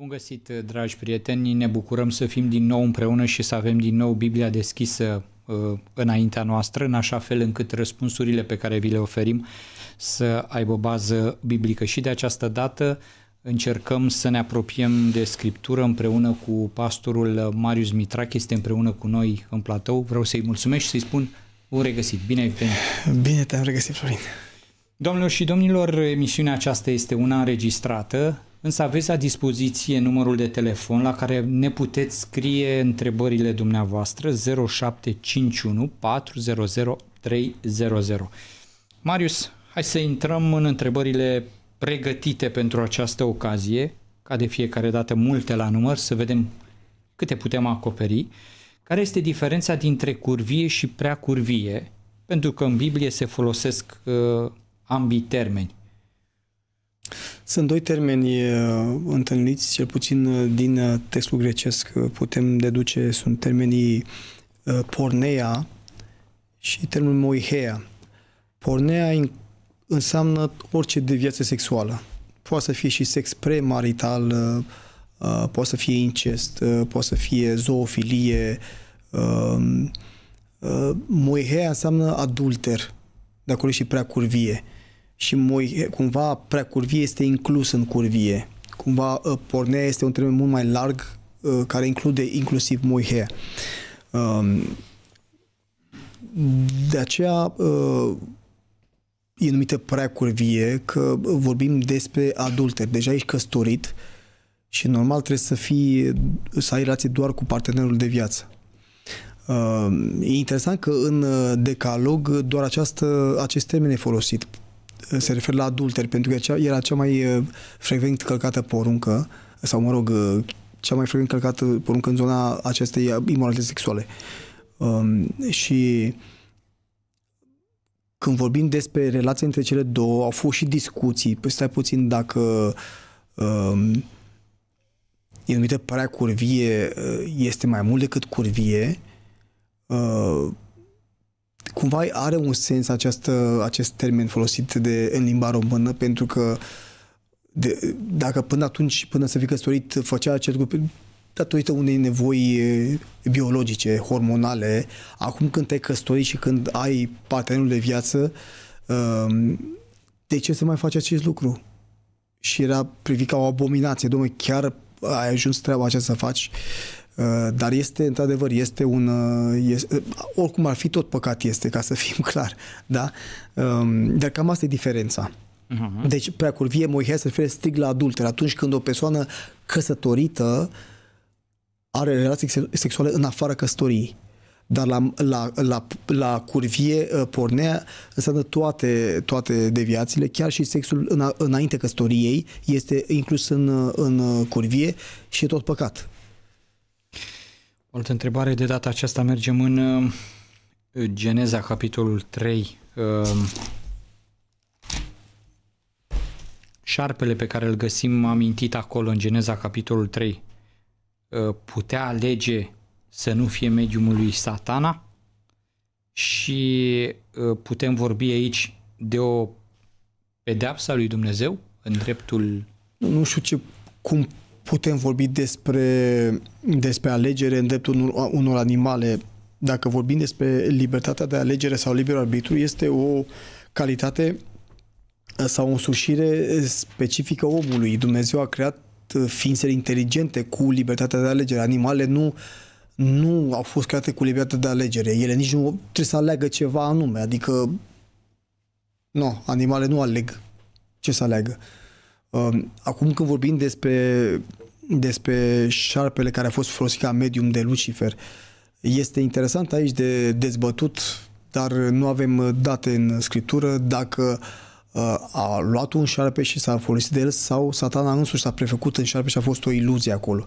Bun găsit, dragi prieteni! Ne bucurăm să fim din nou împreună și să avem din nou Biblia deschisă uh, înaintea noastră, în așa fel încât răspunsurile pe care vi le oferim să aibă bază biblică. Și de această dată încercăm să ne apropiem de Scriptură împreună cu pastorul Marius Mitrac, este împreună cu noi în platou. Vreau să-i mulțumesc și să-i spun un regăsit. Bine ai venit! Bine te-am regăsit, Florin! Domnilor și domnilor, emisiunea aceasta este una înregistrată Însă aveți la dispoziție numărul de telefon la care ne puteți scrie întrebările dumneavoastră 0751 400 300. Marius, hai să intrăm în întrebările pregătite pentru această ocazie, ca de fiecare dată multe la număr, să vedem câte putem acoperi. Care este diferența dintre curvie și prea curvie? Pentru că în Biblie se folosesc uh, ambii termeni. Sunt doi termeni întâlniți, cel puțin din textul grecesc putem deduce, sunt termenii pornea și termenul moihea. Pornea înseamnă orice deviație sexuală. Poate să fie și sex premarital, poate să fie incest, poate să fie zoofilie. Moihea înseamnă adulter, de acolo și prea curvie și moi, cumva prea curvie este inclus în curvie. Cumva ă, pornea este un termen mult mai larg ă, care include inclusiv moihe. De aceea ă, e numită prea curvie că vorbim despre adulte Deja ești căsătorit și normal trebuie să fii, să ai relație doar cu partenerul de viață. E interesant că în decalog doar această, acest termen e folosit se referă la adulteri, pentru că era cea mai uh, frecvent călcată poruncă, sau mă rog, uh, cea mai frecvent călcată poruncă în zona acestei imoralități sexuale. Um, și când vorbim despre relația între cele două, au fost și discuții. Păi stai puțin dacă um, e numită prea curvie, uh, este mai mult decât curvie, uh, cumva are un sens această, acest termen folosit de, în limba română, pentru că de, dacă până atunci, până să fi căsătorit, făcea acest lucru datorită unei nevoi biologice, hormonale, acum când te-ai căsătorit și când ai partenerul de viață, um, de ce să mai faci acest lucru? Și era privit ca o abominație. Dom'le, chiar ai ajuns treaba aceasta să faci. Uh, Uh, dar este, într-adevăr, este un... Uh, este, uh, oricum ar fi, tot păcat este, ca să fim clar. Da? Um, dar cam asta e diferența. Mhm. Deci, prea curvie, Moihea se referă strict la adulter, atunci când o persoană căsătorită are relații sexuale în afara căsătoriei. Dar la, la, la, la curvie pornea înseamnă toate, toate deviațiile, chiar și sexul în, înainte căsătoriei este inclus în, în curvie și e tot păcat. O altă întrebare, de data aceasta mergem în uh, Geneza, capitolul 3. Uh, șarpele pe care îl găsim amintit acolo în Geneza, capitolul 3, uh, putea alege să nu fie mediumul lui satana și putem vorbi aici de o a lui Dumnezeu în dreptul... nu știu ce, cum putem vorbi despre, despre alegere în dreptul unor, unor animale. Dacă vorbim despre libertatea de alegere sau liber arbitru, este o calitate sau o însușire specifică omului. Dumnezeu a creat ființele inteligente cu libertatea de alegere. Animale nu, nu au fost create cu libertatea de alegere. Ele nici nu trebuie să aleagă ceva anume. Adică, nu, animale nu aleg ce să aleagă. Um, acum când vorbim despre despre șarpele care a fost folosit ca medium de Lucifer. Este interesant aici de dezbătut, dar nu avem uh, date în scriptură dacă uh, a luat un șarpe și s-a folosit de el sau satana însuși s-a prefăcut în șarpe și a fost o iluzie acolo.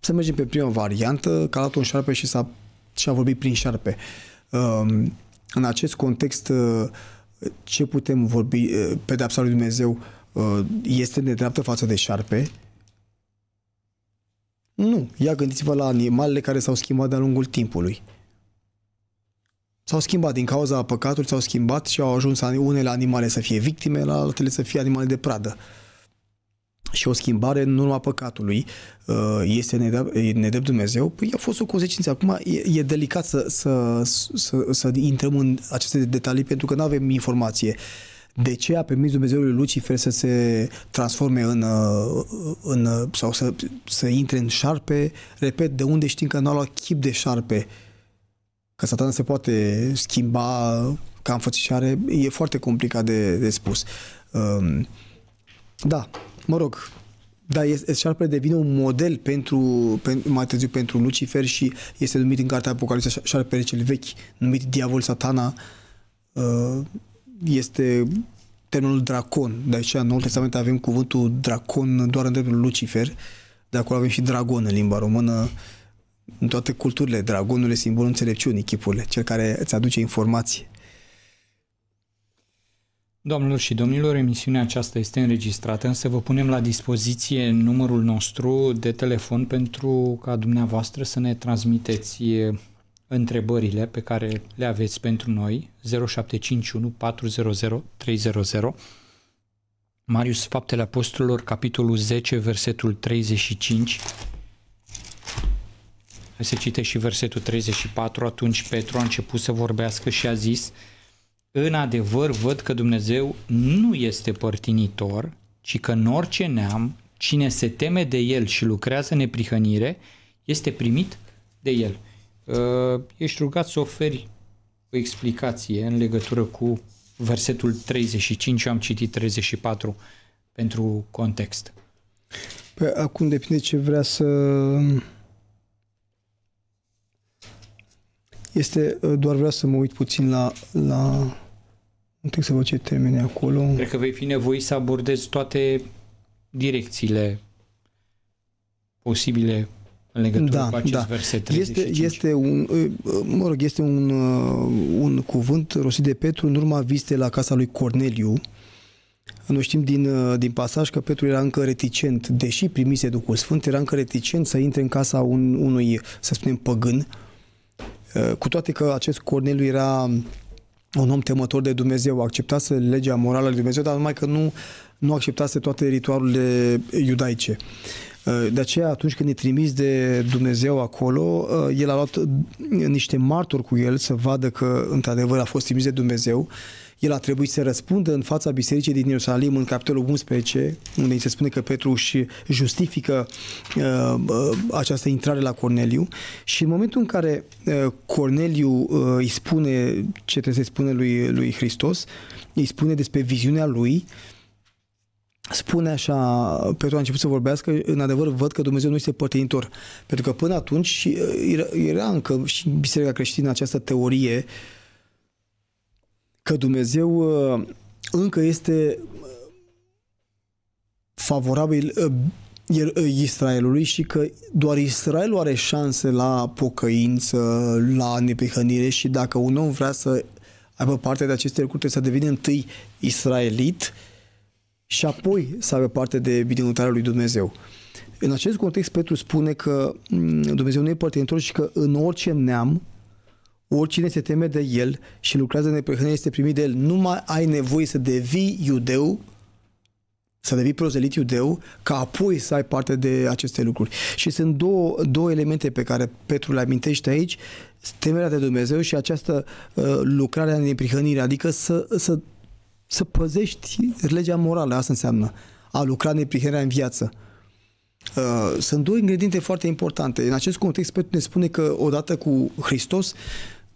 Să mergem pe prima variantă, că a luat un șarpe și s-a și a vorbit prin șarpe. Um, în acest context, uh, ce putem vorbi? Pedepsa lui Dumnezeu este nedreaptă față de șarpe, nu. Ia gândiți-vă la animalele care s-au schimbat de-a lungul timpului. S-au schimbat din cauza păcatului, s-au schimbat și au ajuns unele animale să fie victime, la altele să fie animale de pradă. Și o schimbare în urma păcatului uh, este nedrept Dumnezeu, păi a fost o consecință. Acum e, e delicat să, să, să, să intrăm în aceste detalii pentru că nu avem informație. Uh, de ce a permis Dumnezeu lui Lucifer să se transforme în, uh, în uh, sau să, să intre în șarpe, repet, de unde știm că nu a luat chip de șarpe, că satana se poate schimba ca înfățișare, e foarte complicat de, de spus. Um, da, mă rog, da, șarpele devine un model pentru, pentru, mai târziu pentru Lucifer și este numit în cartea Apocalipsa șarpele cel vechi, numit Diavol Satana. Uh, este termenul dracon. De aici, în Noul Testament, avem cuvântul dracon doar în dreptul Lucifer, de acolo avem și dragon în limba română. În toate culturile, dragonul e simbolul înțelepciunii, chipurile, cel care îți aduce informații. Doamnelor și domnilor, emisiunea aceasta este înregistrată, însă vă punem la dispoziție numărul nostru de telefon pentru ca dumneavoastră să ne transmiteți întrebările pe care le aveți pentru noi 0751 400 300 Marius Faptele Apostolilor, capitolul 10, versetul 35. Hai să citești și versetul 34. Atunci Petru a început să vorbească și a zis În adevăr văd că Dumnezeu nu este părtinitor, ci că în orice neam, cine se teme de El și lucrează neprihănire, este primit de El. Uh, ești rugat să oferi o explicație în legătură cu versetul 35, am citit 34 pentru context. Păi acum depinde ce vrea să... Este, uh, doar vreau să mă uit puțin la, la... Nu trebuie să văd ce termene acolo. Cred că vei fi nevoit să abordezi toate direcțiile posibile în legătură da, cu acest da. verset 35. Este, este un, mă rog, este un, un cuvânt rostit de Petru în urma vizitei la casa lui Corneliu. Noi știm din, din pasaj că Petru era încă reticent, deși primise Duhul Sfânt, era încă reticent să intre în casa un, unui, să spunem, păgân, cu toate că acest Corneliu era un om temător de Dumnezeu, acceptase legea morală lui Dumnezeu, dar numai că nu, nu acceptase toate ritualurile iudaice. Uh, Ă, de aceea, atunci când e trimis de Dumnezeu acolo, ă, el a luat niște martori cu el să vadă că, într-adevăr, a fost trimis de Dumnezeu. El a trebuit să răspundă în fața bisericii din Ierusalim, în capitolul 11, unde îi se spune că Petru își justifică uh, această intrare la Corneliu. Și în momentul în care Corneliu uh, îi spune ce trebuie să-i spune lui, lui Hristos, îi spune despre viziunea lui, uh, spune așa, Petru a început să vorbească, în adevăr văd că Dumnezeu nu este părtinitor. Pentru că până atunci uh, era încă și în biserica creștină această teorie că Dumnezeu uh, încă este uh, favorabil Israelului și că doar Israelul are șanse la pocăință, la nepihănire și dacă un om vrea să aibă parte de aceste lucruri, trebuie să devină întâi israelit, uh, și apoi să aibă parte de binecuvântarea lui Dumnezeu. În acest context, Petru spune că mm, Dumnezeu nu e părtinitor și că în orice neam, oricine se teme de el și lucrează neprehănire este primit de el. Nu mai ai nevoie să devii iudeu, să devii prozelit iudeu, ca apoi să ai parte de aceste lucruri. Și sunt două, două elemente pe care Petru le amintește aici, temerea de Dumnezeu și această uh, lucrare a neprihănirii, adică să, să să păzești legea morală, asta înseamnă a lucra neprihănirea în viață. Uh, sunt două ingrediente foarte importante. În acest context, Petru ne spune că odată cu Hristos,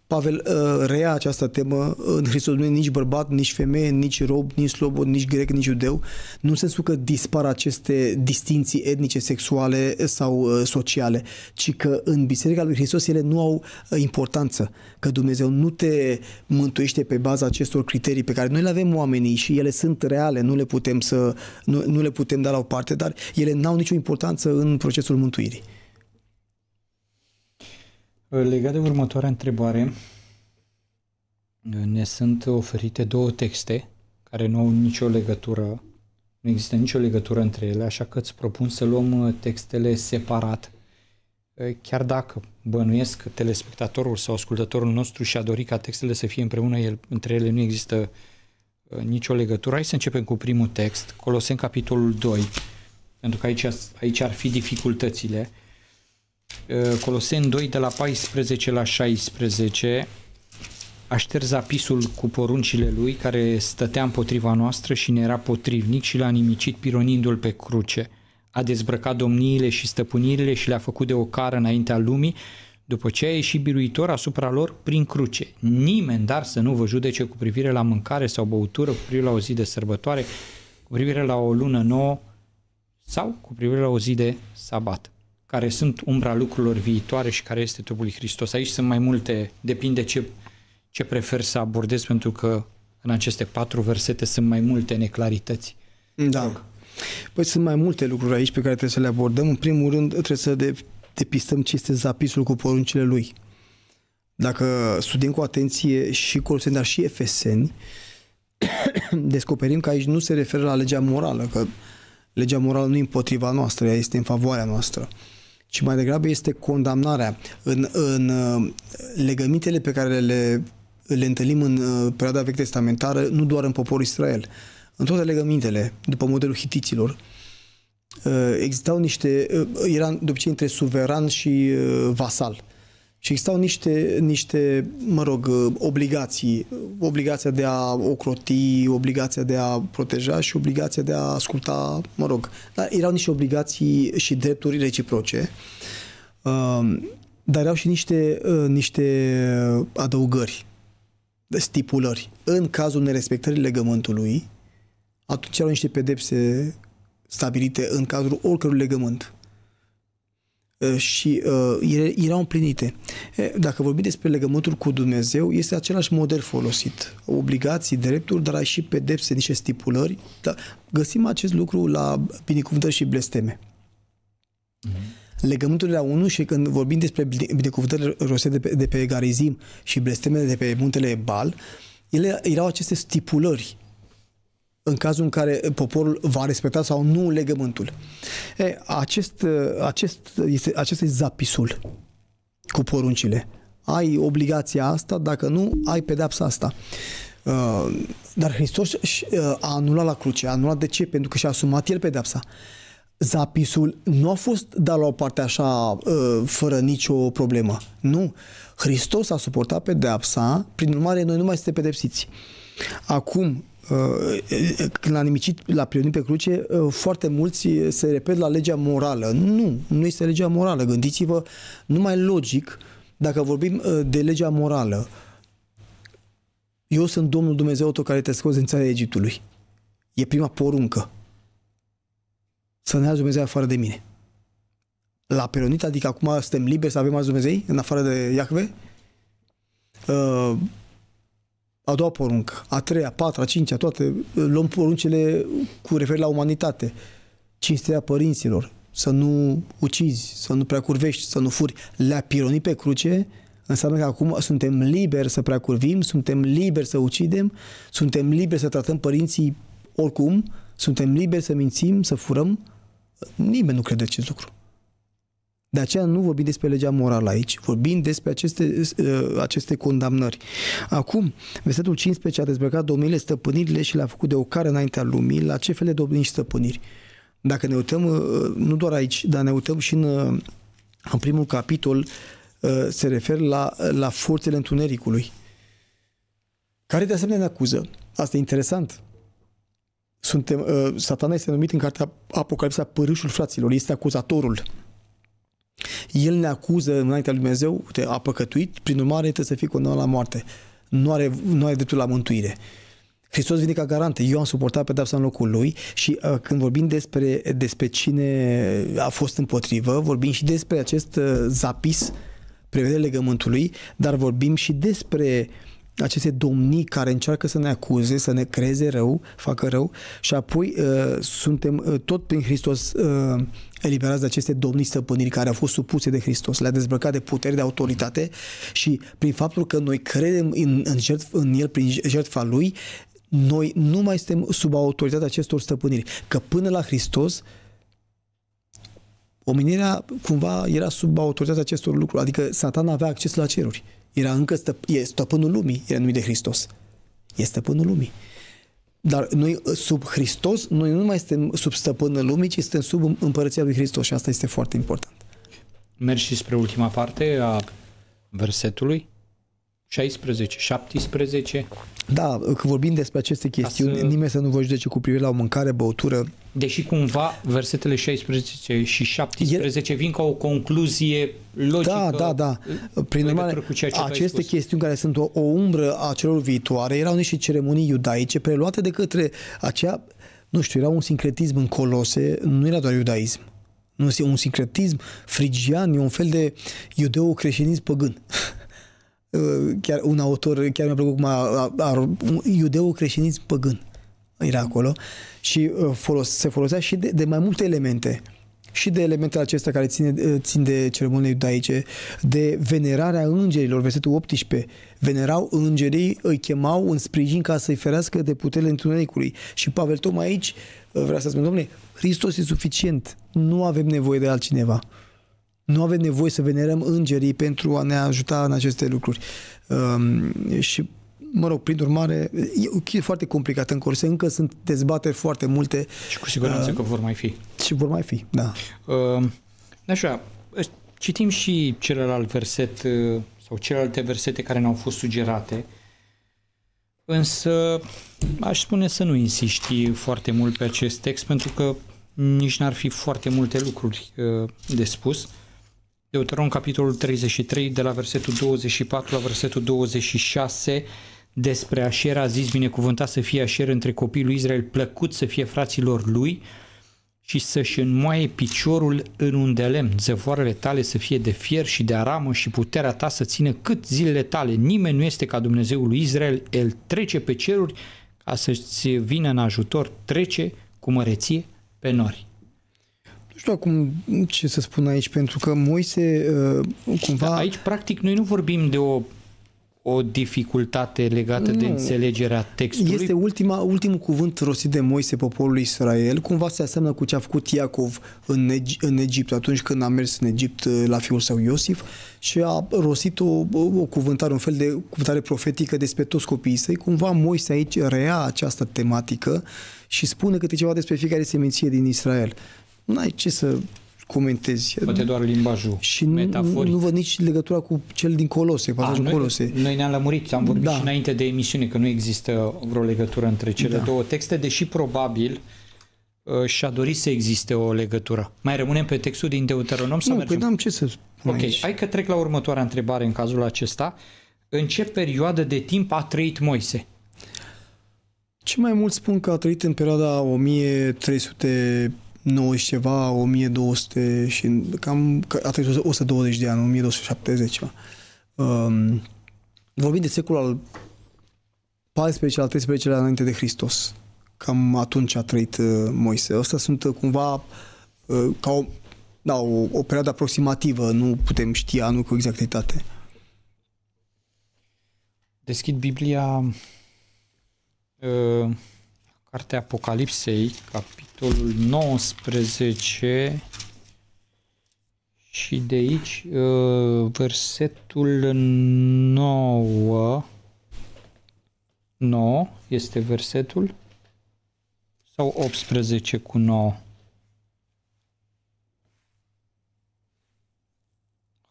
Pavel uh, reia această temă, în Hristos nu e nici bărbat, nici femeie, nici rob, nici slobod, nici grec, nici judeu, nu în sensul că dispar aceste distinții etnice, sexuale sau uh, sociale, ci că în Biserica lui Hristos ele nu au uh, importanță, că Dumnezeu nu te mântuiește pe baza acestor criterii pe care noi le avem oamenii și ele sunt reale, nu le putem, să, nu, nu le putem da la o parte, dar ele n-au nicio importanță în procesul mântuirii. Legat de următoarea întrebare, ne sunt oferite două texte care nu au nicio legătură, nu există nicio legătură între ele, așa că îți propun să luăm uh, textele separat, uh, chiar dacă bănuiesc că telespectatorul sau ascultătorul nostru și-a dorit ca textele să fie împreună, el, între ele nu există uh, nicio legătură. Hai să începem cu primul text, Colosen capitolul 2, pentru că aici, aici ar fi dificultățile. Ă, Coloseni 2 de la 14 la 16 a șters apisul cu poruncile lui care stătea împotriva noastră și ne era potrivnic și l-a nimicit pironindu-l pe cruce. A dezbrăcat domniile și stăpânirile și le-a făcut de o cară înaintea lumii, după ce a ieșit biruitor asupra lor prin cruce. Nimeni, dar să nu vă judece cu privire la mâncare sau băutură, cu privire la o zi de sărbătoare, cu privire la o lună nouă sau cu privire la o zi de sabat care sunt umbra lucrurilor viitoare și care este trupul lui Hristos. Aici sunt mai multe, depinde ce, ce prefer să abordez, pentru că în aceste patru versete sunt mai multe neclarități. Da. Păi sunt mai multe lucruri aici pe care trebuie să le abordăm. În primul rând, trebuie să de, depistăm ce este zapisul cu poruncile lui. Dacă studiem cu atenție și Coloseni, dar și Efeseni, descoperim că aici nu se referă la legea morală, că legea morală nu e împotriva noastră, ea este în favoarea noastră ci mai degrabă este condamnarea în, în uh, legămintele pe care le, le întâlnim în uh, perioada vechi testamentară, nu doar în poporul Israel, în toate legămintele, după modelul hitiților, uh, existau niște, era de obicei între suveran și vasal și existau niște, niște, mă rog, obligații. Obligația de a ocroti, obligația de a proteja și obligația de a asculta, mă rog. Dar erau niște obligații și drepturi reciproce. Um, dar erau și niște, uh, niște adăugări, stipulări. În cazul nerespectării legământului, atunci erau niște pedepse stabilite în cadrul oricărui legământ. Eh, și uh, erau împlinite. Eh, dacă vorbim despre legământul cu Dumnezeu, este același model folosit. Obligații, drepturi, dar și pedepse, niște stipulări. Dar găsim acest lucru la binecuvântări și blesteme. Mm-hmm Legământul la unul și când vorbim despre binecuvântările rostite de pe, de pe Garizim și blestemele de pe muntele Bal, ele erau aceste stipulări în cazul în care poporul va respecta sau nu legământul. E, acest, acest, este, acest este zapisul cu poruncile. Ai obligația asta, dacă nu, ai pedepsa asta. Dar Hristos a anulat la cruce. A anulat de ce? Pentru că și-a asumat el pedepsa. Zapisul nu a fost dat la o parte așa, fără nicio problemă. Nu. Hristos a suportat pedepsa, prin urmare, noi nu mai suntem pedepsiți. Acum, Uh, când l-a nimicit, la a pe cruce, uh, foarte mulți se repet la legea morală. Nu, nu este legea morală. Gândiți-vă numai logic dacă vorbim uh, de legea morală. Eu sunt Domnul Dumnezeu tot care te scoți din țara Egiptului. E prima poruncă. Să ne Dumnezeu afară de mine. La peronit, adică acum suntem liberi să avem azi Dumnezei în afară de Iahve? Uh, a doua poruncă, a treia, a patra, a cincea, toate, luăm poruncile cu referire la umanitate, cinstea părinților, să nu ucizi, să nu prea curvești, să nu furi, le-a pironit pe cruce, înseamnă că acum suntem liberi să prea curvim, suntem liberi să ucidem, suntem liberi să tratăm părinții oricum, suntem liberi să mințim, să furăm. Nimeni nu crede acest lucru. De aceea nu vorbim despre legea morală aici, vorbim despre aceste, uh, aceste condamnări. Acum, versetul 15 a dezbrăcat domnile stăpânirile și le-a făcut de o cară înaintea lumii, la ce fel de domnii și stăpâniri. Dacă ne uităm, uh, nu doar aici, dar ne uităm și în, uh, în primul capitol, se refer la, la forțele întunericului, care de asemenea ne acuză. Asta e interesant. Suntem, satana este numit în cartea Apocalipsa părâșul fraților, este acuzatorul el ne acuză înaintea lui Dumnezeu, te a păcătuit, prin urmare trebuie să fii condamnat la moarte. Nu are, nu are dreptul la mântuire. Hristos vine ca garant. Eu am suportat pedapsa în locul lui și uh, când vorbim despre, despre cine a fost împotrivă, vorbim și despre acest uh, zapis, prevedere legământului, dar vorbim și despre aceste domnii care încearcă să ne acuze, să ne creeze rău, facă rău și apoi uh, suntem uh, tot prin Hristos uh, eliberați de aceste domnii stăpâniri care au fost supuse de Hristos, le-a dezbrăcat de puteri de autoritate și prin faptul că noi credem în, în, jertf, în El prin jertfa Lui, noi nu mai suntem sub autoritatea acestor stăpâniri. Că până la Hristos, omenirea cumva era sub autoritatea acestor lucruri, adică satan avea acces la ceruri. Era încă stăp- e stăpânul lumii, era numit de Hristos. E stăpânul lumii. Dar noi ă, sub Hristos, noi nu mai suntem sub stăpână lumii, ci suntem sub împărăția lui Hristos și asta este foarte important. Mergi și spre ultima parte a versetului? 16, 17. Da, când vorbim despre aceste chestiuni, să... nimeni să nu vă judece cu privire la o mâncare, băutură. Deși cumva versetele 16 și 17 El... vin ca o concluzie logică. Da, da, da. Prin urmare, cu ceea ce aceste chestiuni care sunt o, o umbră a celor viitoare erau niște ceremonii iudaice preluate de către acea, nu știu, era un sincretism în colose, nu era doar iudaism. Nu este un sincretism frigian, e un fel de iudeo-creștinism păgân. chiar un autor, chiar mi-a plăcut cum a, a, a iudeu-creștinism păgân era acolo și uh, folos, se folosea și de, de mai multe elemente și de elementele acestea care ține, uh, țin de ceremoniile iudaice, de venerarea îngerilor, versetul 18. Venerau îngerii, îi chemau în sprijin ca să-i ferească de puterile întunericului. Și Pavel tocmai aici uh, vrea să spun, domnule, Hristos e suficient, nu avem nevoie de altcineva. Nu avem nevoie să venerăm îngerii pentru a ne ajuta în aceste lucruri. Um, și mă rog, prin urmare, e o chestie foarte complicată în curs. Încă sunt dezbateri foarte multe. Și cu siguranță uh, că vor mai fi. Și vor mai fi, da. Uh, așa, citim și celălalt verset uh, sau celelalte versete care ne-au fost sugerate, însă aș spune să nu insisti foarte mult pe acest text pentru că nici n-ar fi foarte multe lucruri uh, de spus. Deuteron, capitolul 33, de la versetul 24 la versetul 26, despre Așer a zis, binecuvântat să fie Așer între copiii lui Israel, plăcut să fie fraților lui și să-și înmoaie piciorul în un de lemn, zăvoarele tale să fie de fier și de aramă și puterea ta să țină cât zilele tale. Nimeni nu este ca Dumnezeul lui Israel, el trece pe ceruri ca să-ți vină în ajutor, trece cu măreție pe nori știu acum ce să spun aici, pentru că Moise uh, cumva... Da, aici, practic, noi nu vorbim de o o dificultate legată nu. de înțelegerea textului. Este ultima, ultimul cuvânt rostit de Moise poporului Israel, cumva se aseamnă cu ce a făcut Iacov în, Eg- în Egipt, atunci când a mers în Egipt uh, la fiul său Iosif și a rostit o, o, o cuvântare, un fel de cuvântare profetică despre toți copiii săi. Cumva Moise aici rea această tematică și spune câte ceva despre fiecare seminție din Israel n-ai ce să comentezi. Poate doar limbajul Și nu, metaforic. nu văd nici legătura cu cel din Colose, pasajul A, noi, Colose. Noi ne-am lămurit, am vorbit da. și înainte de emisiune că nu există vreo legătură între cele da. două texte, deși probabil uh, și-a dorit să existe o legătură. Mai rămânem pe textul din Deuteronom nu, Păi n-am ce să spun Ok, aici. hai că trec la următoarea întrebare în cazul acesta. În ce perioadă de timp a trăit Moise? Ce mai mult spun că a trăit în perioada 1300 90 și ceva, 1200 și cam a trecut 120 de ani, 1270 ceva. Um, vorbim de secolul al 14 al 13 înainte de Hristos. Cam atunci a trăit uh, Moise. Asta sunt uh, cumva uh, ca o, da, o, o perioadă aproximativă, nu putem ști anul cu exactitate. Deschid Biblia uh Cartea Apocalipsei, capitolul 19 și de aici uh, versetul 9 9 este versetul sau 18 cu 9?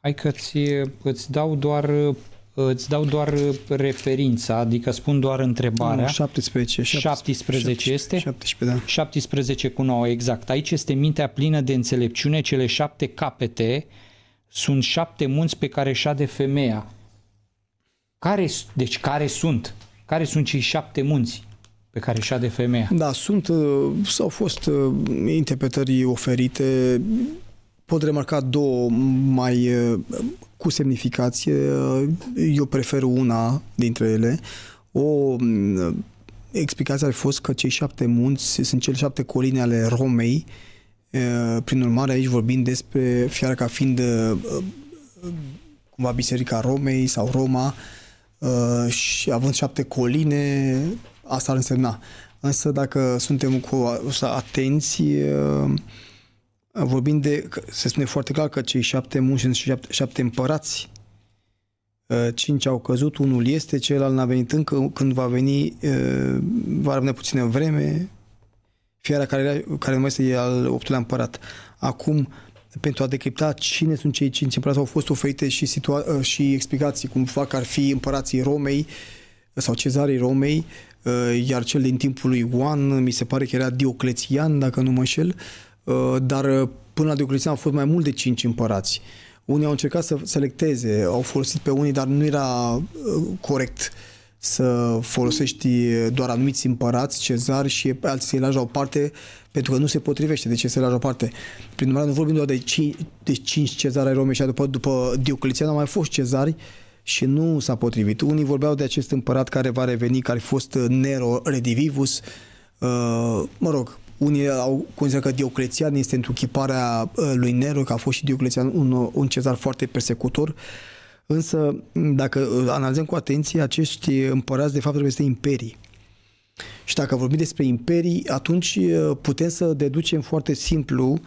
Hai că ți, îți dau doar uh, îți dau doar uh, referința, adică spun doar întrebarea. 17, 17, 17 este? 17, da. 17 cu 9, exact. Aici este mintea plină de înțelepciune, cele șapte capete sunt șapte munți pe care șade femeia. Care, deci care sunt? Care sunt cei șapte munți? pe care și-a de femeia. Da, sunt, uh, s-au fost uh, interpretări oferite pot remarca două mai cu semnificație. Eu prefer una dintre ele. O explicație ar fi fost că cei șapte munți sunt cele șapte coline ale Romei. Prin urmare, aici vorbim despre fiara ca fiind cumva Biserica Romei sau Roma și având șapte coline, asta ar însemna. Însă dacă suntem cu atenție, vorbim de, se spune foarte clar că cei șapte munci sunt șapte, șapte împărați. Uh, cinci au căzut, unul este, celălalt n-a venit încă, când va veni uh, va rămâne puțină vreme. Fiara care, care mai este al optulea împărat. Acum, pentru a decripta cine sunt cei cinci împărați, au fost oferite și, situa- uh, și explicații cum fac ar fi împărații Romei sau cezarii Romei, iar cel din timpul lui Ioan, mi se pare că era Dioclețian, dacă nu mă înșel, Uh, dar uh, până la Diocletian au fost mai mult de 5 împărați. Unii au încercat să selecteze, au folosit pe unii, dar nu era uh, corect să folosești doar anumiți împărați, cezari și alții să-i lași la o parte, pentru că nu se potrivește. De ce să-i lași la o parte? Prin urmare, nu vorbim doar de 5, de 5 cezari ai Romei și după, după Diocletian au mai fost cezari, și nu s-a potrivit. Unii vorbeau de acest împărat care va reveni, care a fost Nero Redivivus. Mă rog, unii au considerat că Dioclețian este întruchiparea uh, lui Nero, că a fost și Dioclețian un, uh, un cezar foarte persecutor. Însă, dacă uh, analizăm cu atenție, acești împărați, de fapt, reprezintă imperii. Și dacă vorbim despre imperii, atunci putem să deducem foarte simplu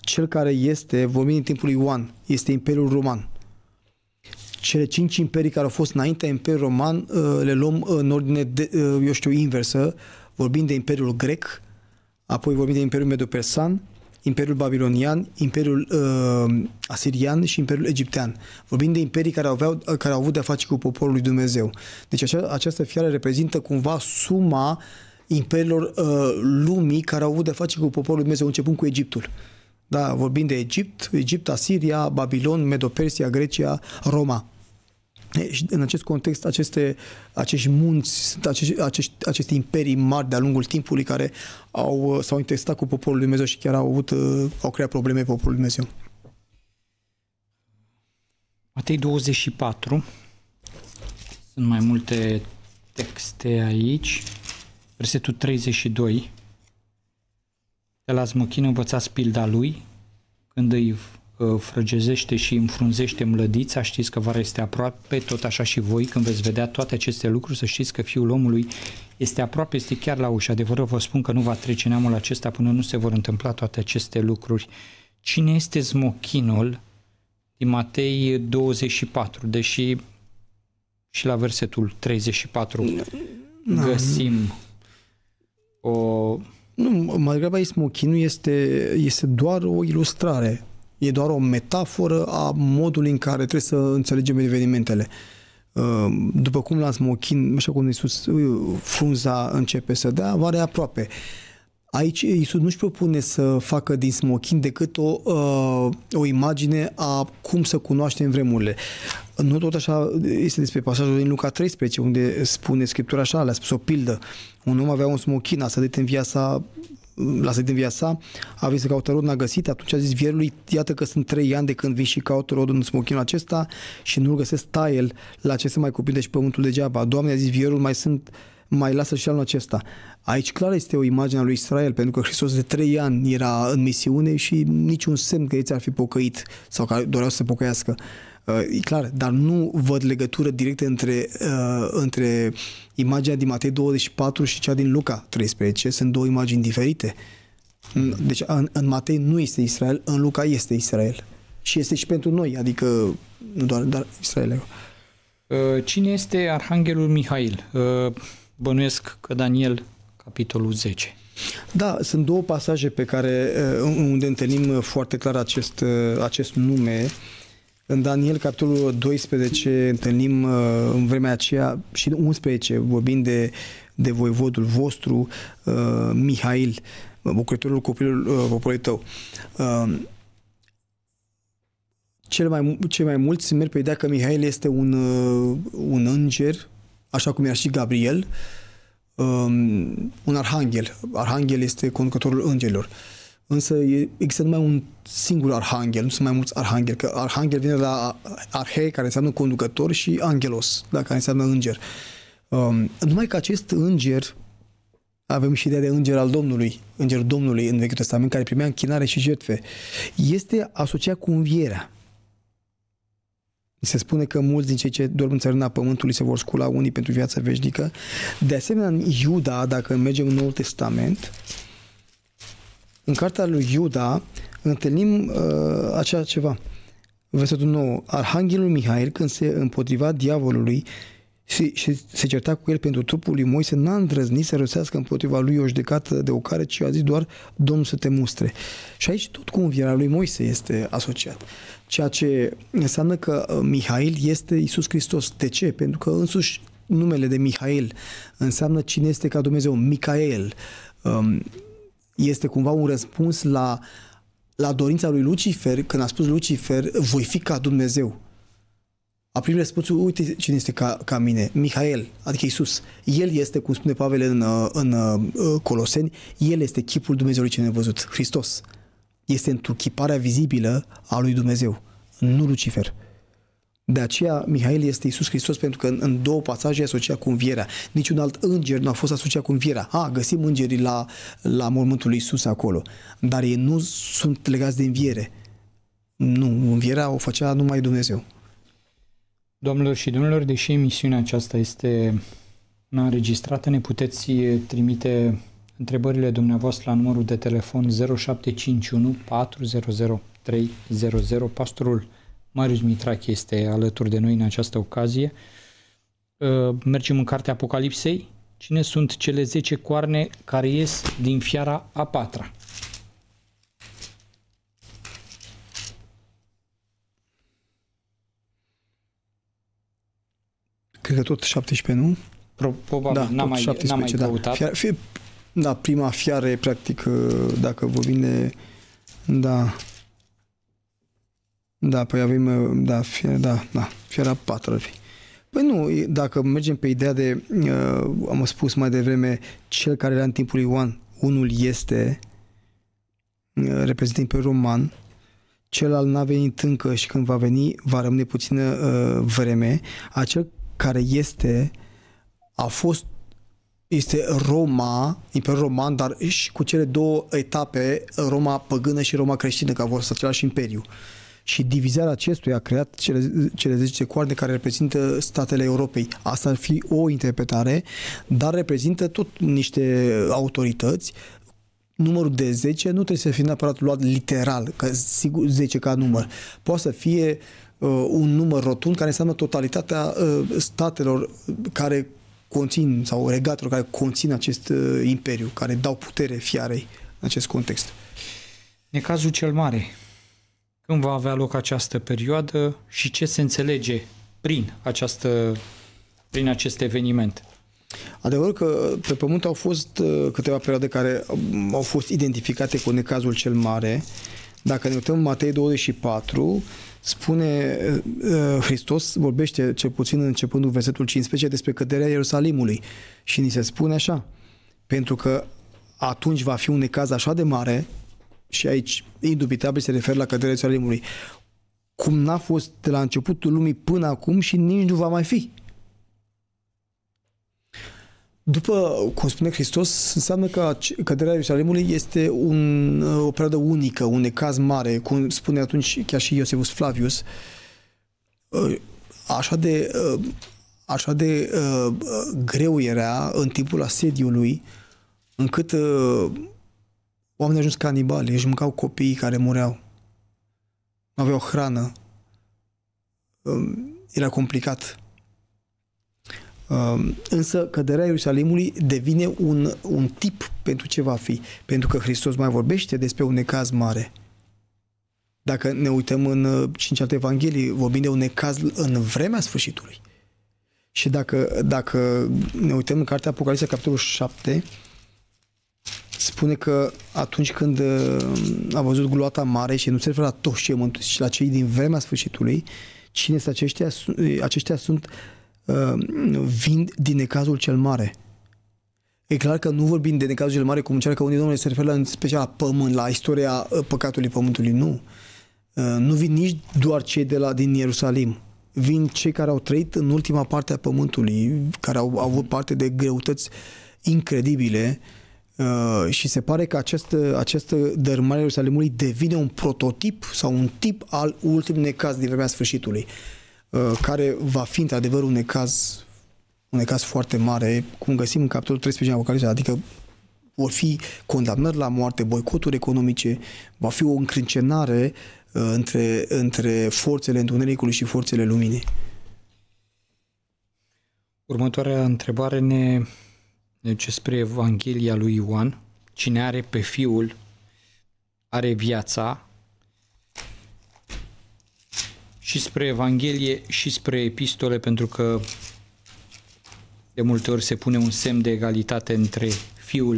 cel care este, vorbim în timpul lui Ioan, este Imperiul Roman. Cele cinci imperii care au fost înaintea Imperiului Roman le luăm în ordine, de, eu știu, inversă, vorbind de Imperiul Grec, apoi vorbim de Imperiul Medo-Persan, Imperiul Babilonian, Imperiul uh, Asirian și Imperiul Egiptean. Vorbim de imperii care, aveau, uh, care au avut de-a face cu poporul lui Dumnezeu. Deci acea, această fiară reprezintă cumva suma imperiilor uh, lumii care au avut de-a face cu poporul lui Dumnezeu, începând cu Egiptul. Da, vorbim de Egipt, Egipt, Asiria, Babilon, persia Grecia, Roma. Și în acest context, aceste, acești munți, acești, acești, aceste imperii mari de-a lungul timpului care au, uh, s-au intestat cu poporul lui Dumnezeu și chiar au, avut, uh, au creat probleme poporului lui Dumnezeu. Matei 24. Sunt mai multe texte aici. Versetul 32. Pe la smochin învățați pilda lui, când îi Uh, frăgezește și înfrunzește mlădița, știți că vara este aproape, tot așa și voi, când veți vedea toate aceste lucruri, să știți că Fiul omului este aproape, este chiar la ușă. Adevărul vă spun că nu va trece neamul acesta până nu se vor întâmpla toate aceste lucruri. Cine este smochinul din Matei 24, deși și la versetul 34 no. găsim o... Nu, mai degrabă smochinul este, este doar o ilustrare e doar o metaforă a modului în care trebuie să înțelegem evenimentele. Uh, după cum la smochin, așa cum Iisus, uh, frunza începe să dea, va aproape. Aici Iisus nu-și propune să facă din smochin decât o, uh, o imagine a cum să cunoaștem vremurile. Nu tot așa este despre pasajul din Luca 13, unde spune Scriptura așa, le-a spus o pildă. Un om avea un smochin, a sădit în viața la sărit în viața sa, a venit să caute rod, n-a găsit, atunci a zis vierului, iată că sunt trei ani de când vin și caut rod în smochinul acesta și nu-l găsesc, taie el la ce se mai cuprinde și pământul degeaba. Doamne, a zis vierul, mai sunt mai lasă și anul acesta. Aici clar este o imagine a lui Israel, pentru că Hristos de trei ani era în misiune și niciun semn că ei ți-ar fi pocăit sau că doreau să se pocăiască. Uh, e clar, dar nu văd legătură directă între, uh, între imaginea din Matei 24 și cea din Luca 13. Sunt două imagini diferite. Deci în, în Matei nu este Israel, în Luca este Israel. Și este și pentru noi, adică nu doar dar Israel. Uh, cine este Arhanghelul Mihail? Bănuiesc că Daniel, capitolul 10. Da, sunt două pasaje pe care unde întâlnim foarte clar acest, acest nume în Daniel, capitolul 12, întâlnim uh, în vremea aceea și în 11, vorbind de, de voivodul vostru, uh, Mihail, bucătorul copilul uh, poporului tău. Cel mai, cel mai mulți merg pe ideea că Mihail este un, un înger, așa cum era și Gabriel, um, un arhanghel. Arhanghel este conducătorul îngerilor. Uh, Însă există numai un singur arhanghel, nu sunt mai mulți arhanghel, că arhanghel vine la arhei, care înseamnă conducător, și angelos, da, care înseamnă înger. Um, numai că acest înger, avem și ideea de înger al Domnului, îngerul Domnului în Vechiul Testament, care primea închinare și jertfe, este asociat cu învierea. Se spune că mulți din cei ce dorm în țărâna pământului se vor scula unii pentru viața veșnică. De asemenea, în Iuda, dacă mergem în Noul Testament, în cartea lui Iuda întâlnim uh, acea ceva. Versetul 9. Arhanghelul Mihail, când se împotriva diavolului și, și se certa cu el pentru trupul lui Moise, n-a îndrăznit să răsească împotriva lui o judecată de ocare, ci a zis doar Domnul să te mustre. Și aici tot cu învierea lui Moise este asociat. Ceea ce înseamnă că uh, Mihail este Isus Hristos. De ce? Pentru că însuși numele de Mihail înseamnă cine este ca Dumnezeu, Micael. Um, este cumva un răspuns la, la dorința lui Lucifer, când a spus Lucifer, voi fi ca Dumnezeu. A primit răspunsul, uite cine este ca, ca mine, Mihail, adică Isus. El este, cum spune Pavel în, în, în uh, Coloseni, El este chipul Dumnezeului ce ne văzut, Hristos. Este întruchiparea vizibilă a lui Dumnezeu, nu Lucifer. De aceea Mihail este Isus Hristos pentru că în, în două pasaje e asociat cu învierea. Niciun alt înger nu a fost asociat cu învierea. A, găsim îngerii la, la mormântul lui Isus acolo, dar ei nu sunt legați de înviere. Nu, învierea o făcea numai Dumnezeu. Domnilor și domnilor, deși emisiunea aceasta este una înregistrată, ne puteți eh, trimite întrebările dumneavoastră la numărul de telefon 0751 400 300. Pastorul Marius Mitrache este alături de noi în această ocazie. Ă, mergem în cartea Apocalipsei. Cine sunt cele 10 coarne care ies din fiara a patra? Cred că tot 17, nu? Probabil, da, n-am mai, 17, mai da. Fiar, fie, da, prima fiare, practic, ă, dacă vă vine, da, da, păi avem, uh, da, fie, da, da, fiera patru, ar fi. Păi nu, dacă mergem pe ideea de, uh, am spus mai devreme, cel care era în timpul Ioan, unul este, uh, reprezentând pe roman, cel al n-a venit încă și când va veni, va rămâne puțină uh, vreme, acel care este, a fost este Roma, Imperiul Roman, dar și cu cele două etape, Roma păgână și Roma creștină, că a fost același imperiu. Uh, și divizarea acestuia a creat cele, cele 10 coarne care reprezintă statele Europei. Asta ar fi o interpretare, dar reprezintă tot niște autorități numărul de 10 nu trebuie să fie neapărat luat literal, că sigur 10 ca număr. Poate să fie uh, un număr rotund care înseamnă totalitatea uh, statelor care conțin sau regatelor care conțin acest uh, imperiu, care dau putere fiarei în acest context. E cazul cel mare când va avea loc această perioadă și ce se înțelege prin, această, prin acest eveniment. Adevărul că pe Pământ au fost uh, câteva perioade care um, au fost identificate cu necazul cel mare. Dacă ne uităm Matei 24, spune uh, uh, Hristos, vorbește cel puțin începând cu versetul 15 despre căderea Ierusalimului și ni se spune așa, pentru că atunci va fi un necaz așa de mare și aici indubitabil se referă la căderea țărălimului, cum n-a fost de la începutul lumii până acum și nici nu va mai fi. După, cum spune Hristos, înseamnă că căderea Ierusalimului este un, o perioadă unică, un caz mare, cum spune atunci chiar și Iosefus Flavius, ă, așa de, ă, așa de ă, greu era în timpul asediului, încât Oamenii au ajuns canibali, își mâncau copiii care mureau. Nu aveau hrană. Era complicat. Însă căderea Ierusalimului devine un, un tip pentru ce va fi. Pentru că Hristos mai vorbește despre un necaz mare. Dacă ne uităm în uh, cinci alte evanghelii, vorbim de un necaz în vremea sfârșitului. Și dacă, dacă ne uităm în cartea Apocalipsa, capitolul 7, spune că atunci când uh, a văzut gloata mare și nu se referă la toți cei mântuiți, ci la cei din vremea sfârșitului, cine sunt aceștia? Uh, aceștia sunt uh, vin din necazul cel mare. E clar că nu vorbim de necazul cel mare cum încearcă unii domnule se referă în special la pământ, la istoria păcatului pământului. Nu. nu vin nici doar cei de la, din Ierusalim. Vin cei care au trăit în ultima parte a pământului, care au, au avut parte de greutăți incredibile uh, Uh, și se pare că acest, uh, această dărâmare a Ierusalimului devine un prototip sau un tip al ultimului necaz din vremea sfârșitului, uh, care va fi într-adevăr un necaz, un necaz foarte mare, cum găsim în capitolul 13 Apocalipsa, adică vor fi condamnări la moarte, boicoturi economice, va fi o încrâncenare între, între forțele întunericului și forțele luminii. Următoarea întrebare ne deci spre Evanghelia lui Ioan, cine are pe Fiul are viața și spre Evanghelie și spre Epistole, pentru că de multe ori se pune un semn de egalitate între Fiul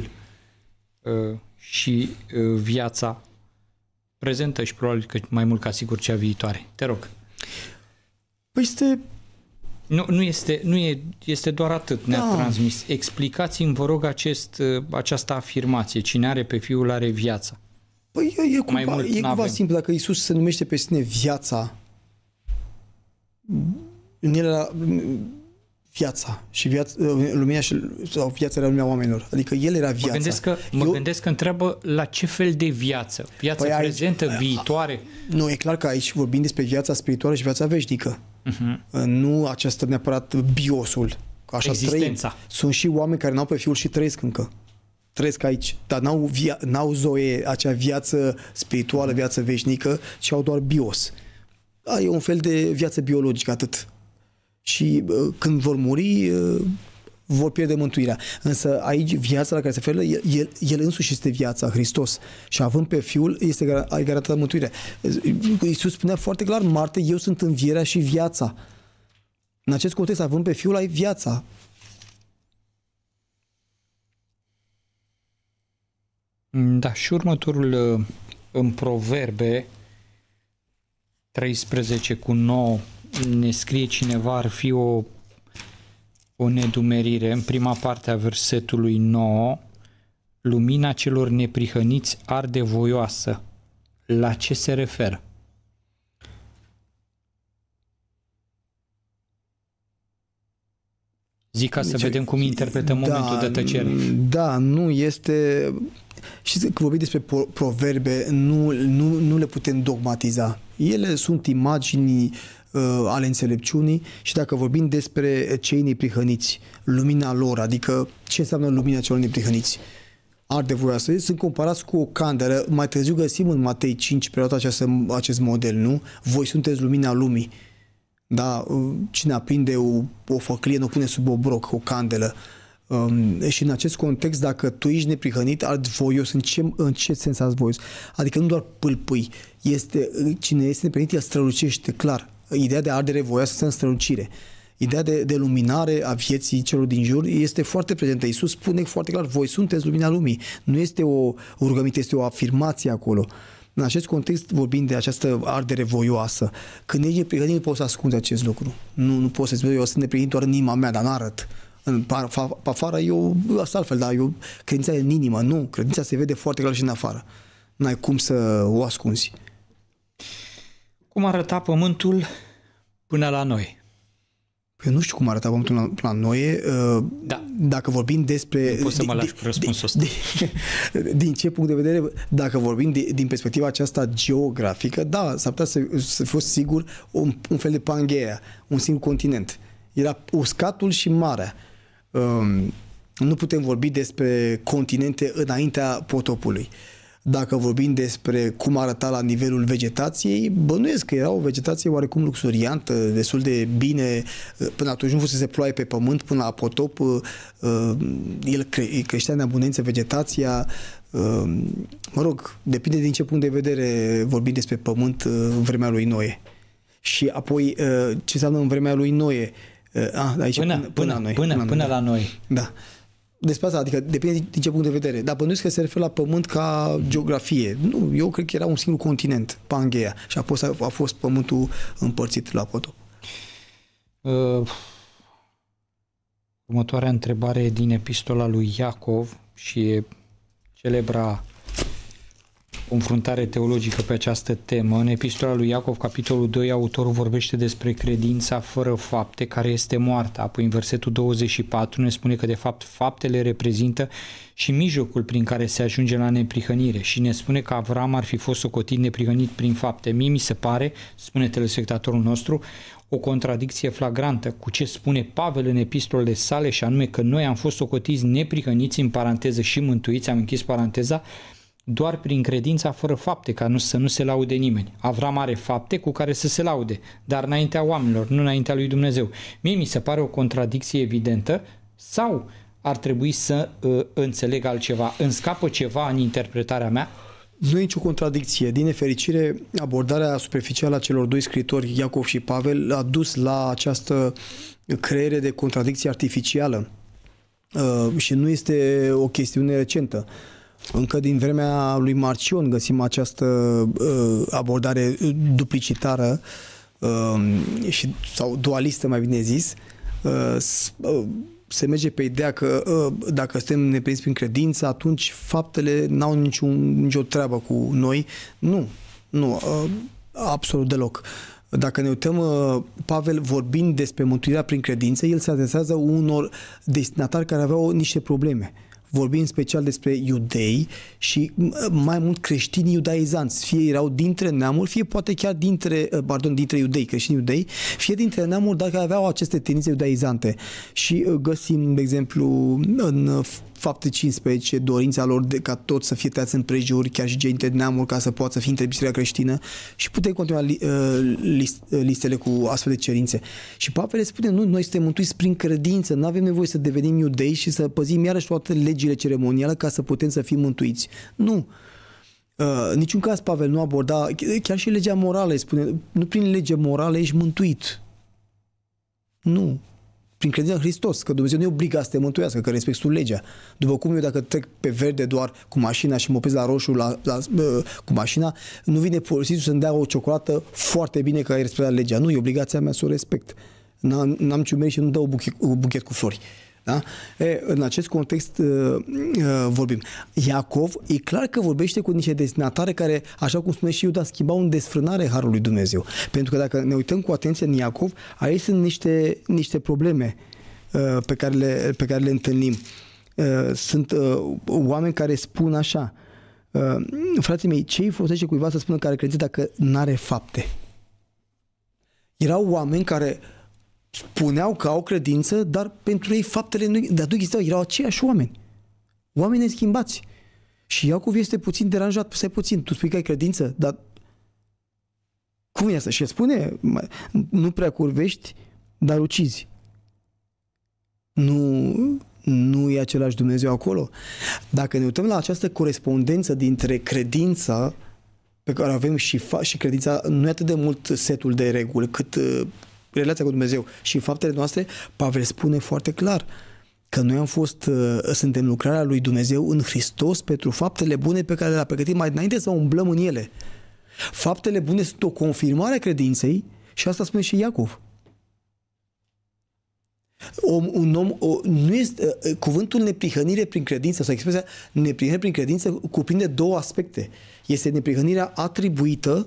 uh, și uh, viața prezentă și probabil că mai mult ca sigur cea viitoare. Te rog. Păi este nu, nu, este, nu e, este doar atât, ne-a da. transmis. Explicați-mi, vă rog, acest, uh, această afirmație. Cine are pe Fiul are viața. Păi e, e cumva, mult e cumva simplu. Dacă Isus se numește pe sine viața, în el viața și viața, uh, lumina și, sau viața era lumea oamenilor. Adică el era viața. Mă gândesc că, mă Eu... gândesc că întreabă la ce fel de viață? Viața păi prezentă, aici, ah. viitoare? Nu, e clar că aici vorbim despre viața spirituală și viața veșnică. Uh-huh. Nu această neapărat biosul. Că așa Existența. Trăim. Sunt și oameni care n-au pe fiul și trăiesc încă. Trăiesc aici, dar n-au, via- n-au zoe, acea viață spirituală, viață veșnică, ci au doar bios. A, e un fel de viață biologică, atât și când vor muri vor pierde mântuirea. Însă aici viața la care se referă, el, el însuși este viața, Hristos. Și având pe Fiul, este garantată mântuirea. Iisus spunea foarte clar, Marte, eu sunt învierea și viața. În acest context, având pe Fiul, ai viața. Mm, da, și următorul uh, în proverbe 13 cu 9 ne scrie cineva, ar fi o, o nedumerire. În prima parte a versetului 9, lumina celor neprihăniți arde voioasă. La ce se referă? Zic ca deci, să vedem cum interpretăm da, momentul de tăcere. Da, nu este... Și că vorbim despre proverbe, nu, nu, nu le putem dogmatiza. Ele sunt imagini Uh, ale înțelepciunii și dacă vorbim despre cei neprihăniți, lumina lor, adică ce înseamnă lumina celor neprihăniți, arde voia să sunt comparați cu o candelă. Mai târziu găsim în Matei 5 perioada această, acest model, nu? Voi sunteți lumina lumii. Da, uh, cine aprinde o, o făclie nu pune sub obroc o candelă. Um, și în acest context, dacă tu ești neprihănit, ard voios, în ce, în ce sens ați voios? Adică nu doar pâlpâi, este, cine este neprihănit, el strălucește, clar ideea de ardere voioasă sau în strălucire. Ideea de, de luminare a vieții celor din jur este foarte prezentă. Iisus spune foarte clar, voi sunteți lumina lumii. Nu este o rugăminte, este o afirmație acolo. În acest context vorbim de această ardere voioasă. Când ești neprihănit, nu poți să ascunzi acest lucru. Nu, nu poți să spui, eu sunt neprihănit doar în inima mea, dar n-arăt. În afară eu, asta altfel, dar eu, credința e în inimă, nu. Credința se vede foarte clar și în afară. N-ai cum să o ascunzi cum arăta pământul până la noi. Eu păi nu știu cum arăta pământul la, la noi. Uh, da. Dacă vorbim despre... Nu poți să mă lași cu răspunsul ăsta. Din ce punct de vedere, dacă vorbim de, din perspectiva aceasta geografică, da, s-ar putea să, să fost sigur un, un fel de Pangea, un singur continent. Era uscatul și marea. Um, nu putem vorbi despre continente înaintea potopului. Uh, dacă vorbim despre cum arăta la nivelul vegetației, bănuiesc că era o vegetație oarecum luxuriantă, destul de bine, uh, până atunci nu fusese ploaie pe pământ, până la potop, uh, uh, el cre- creștea în abundență vegetația, mă rog, depinde din ce punct de vedere vorbim despre pământ în vremea lui Noe. Și apoi, ce înseamnă în vremea lui Noe? A, ah, aici, până, până, până, până, până, până la noi. Până, până la noi. Da despre asta, adică depinde din ce punct de vedere. Dar bănuiesc că se referă la Pământ ca geografie. Nu, eu cred că era un singur continent, Pangea, și apoi a, a fost Pământul împărțit la potop. Uh, următoarea întrebare din epistola lui Iacov și e celebra confruntare teologică pe această temă. În epistola lui Iacov, capitolul 2, autorul vorbește despre credința fără fapte, care este moartă. Apoi în versetul 24 ne spune că de fapt faptele reprezintă și mijlocul prin care se ajunge la neprihănire și ne spune că Avram ar fi fost socotit neprihănit prin fapte. Mie mi se pare, spune telespectatorul nostru, o contradicție flagrantă cu ce spune Pavel în epistolele sale și anume că noi am fost socotiți neprihăniți în paranteză și mântuiți, am închis paranteza, doar prin credința fără fapte, ca nu, să nu se laude nimeni. Avram are fapte cu care să se laude, dar înaintea oamenilor, nu înaintea lui Dumnezeu. Mie mi se pare o contradicție evidentă sau ar trebui să uh, înțeleg altceva? Îmi scapă ceva în interpretarea mea? Nu e nicio contradicție. Din nefericire, abordarea superficială a celor doi scritori, Iacov și Pavel, a dus la această creere de contradicție artificială. Uh, și nu este o chestiune recentă. Uh, încă din vremea lui Marcion găsim această uh, abordare uh, duplicitară uh, și, sau dualistă, mai bine zis. Uh, uh se merge pe ideea că uh, dacă suntem neprins prin credință, atunci faptele n-au niciun, nicio treabă cu noi. Nu, nu, absolut deloc. Dacă ne uităm, Pavel vorbind despre mântuirea prin credință, el se adresează unor destinatari care aveau niște probleme vorbim special despre iudei și mai mult creștini iudaizanți, fie erau dintre neamuri, fie poate chiar dintre, eh, pardon, dintre iudei, creștini iudei, fie dintre neamuri, dacă aveau aceste tendințe iudaizante. Și eh, găsim, de exemplu, în eh, fapte 15, dorința lor de ca tot să fie tăiați în prejuri, chiar și genite de neamuri, ca să poată să fie întrebiserea creștină și putem continua li, uh, list, uh, listele cu astfel de cerințe. Și Pavel spune, nu, noi suntem mântuiți prin credință, nu avem nevoie să devenim iudei și să păzim iarăși toate legile ceremoniale ca să putem să fim mântuiți. Nu! Uh, niciun caz Pavel nu aborda, chiar și legea morală spune, nu prin lege morală ești mântuit. Nu, prin credința în Hristos, că Dumnezeu nu e obligă să te mântuiască, că respect tu legea. După cum eu dacă trec pe verde doar cu mașina și mă opresc la roșu la, la, cu mașina, nu vine polițistul să-mi dea o ciocolată foarte bine că ai respectat legea. Nu, e obligația mea să o respect. N-am, n-am și nu dau buchet, buchet cu flori. Da? E, în acest context uh, uh, vorbim. Iacov, e clar că vorbește cu niște destinatare care, așa cum spune și Iuda, schimbau în desfrânare Harului lui Dumnezeu. Pentru că dacă ne uităm cu atenție în Iacov, aici sunt niște, niște probleme uh, pe, care le, pe care le întâlnim. Sunt oameni care spun așa, frații mei, ce îi folosește cuiva să spună că are credință dacă nu are fapte? Erau oameni care uh, spuneau că au credință, dar pentru ei faptele nu, dar nu existau, erau aceiași oameni. Oameni schimbați. Și Iacov este puțin deranjat, să puțin, tu spui că ai credință, dar cum e asta? Și spune, nu prea curvești, dar ucizi. Nu, nu e același Dumnezeu acolo. Dacă ne uităm la această corespondență dintre credința pe care avem și, fa- și credința, nu e atât de mult setul de reguli, cât relația cu Dumnezeu și în faptele noastre, Pavel spune foarte clar că noi am fost, uh, suntem lucrarea lui Dumnezeu în Hristos pentru faptele bune pe care le-a pregătit mai înainte să umblăm în ele. Faptele bune sunt o confirmare a credinței și asta spune și Iacov. Om, un om, o, nu este, uh, uh, cuvântul neprihănire prin credință sau expresia neprihănire prin credință cuprinde două aspecte. Este neprihănirea atribuită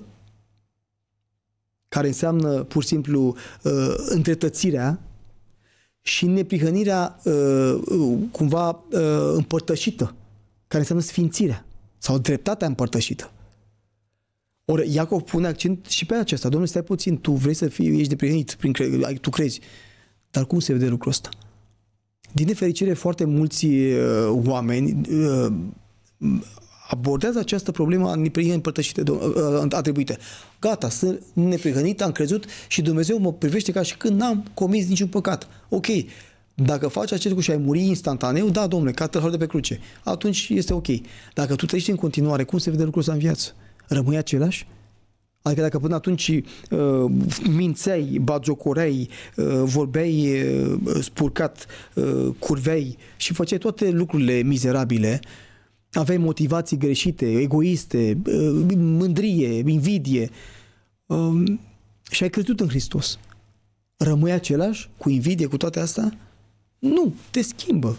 care înseamnă pur și simplu uh, întretățirea și neprihănirea uh, uh, cumva uh, împărtășită, care înseamnă sfințirea sau dreptatea împărtășită. Ori Iacov pune accent și pe acesta. Domnule, stai puțin, tu vrei să fii, ești deprihnit, prin cre- tu crezi. Dar cum se vede lucrul ăsta? Din nefericire, foarte mulți uh, oameni uh, abordează această problemă a neprihănirii împărtășite, uh, uh, atribuite. Gata, sunt neprihănit, am crezut și Dumnezeu mă privește ca și când n-am comis niciun păcat. Ok, dacă faci acest lucru și ai muri instantaneu, da, domnule, ca tâlharul de pe cruce, atunci este ok. Dacă tu trăiești în continuare, cum se vede lucrul ăsta în viață? Rămâi același? Adică dacă până atunci uh, mințeai, bagiocoreai, uh, vorbeai uh, spurcat, uh, curveai și făceai toate lucrurile mizerabile, uh, aveai motivații greșite, egoiste, uh, mândrie, invidie um, și ai crezut în Hristos. Rămâi același cu invidie, cu toate astea? Nu, te schimbă.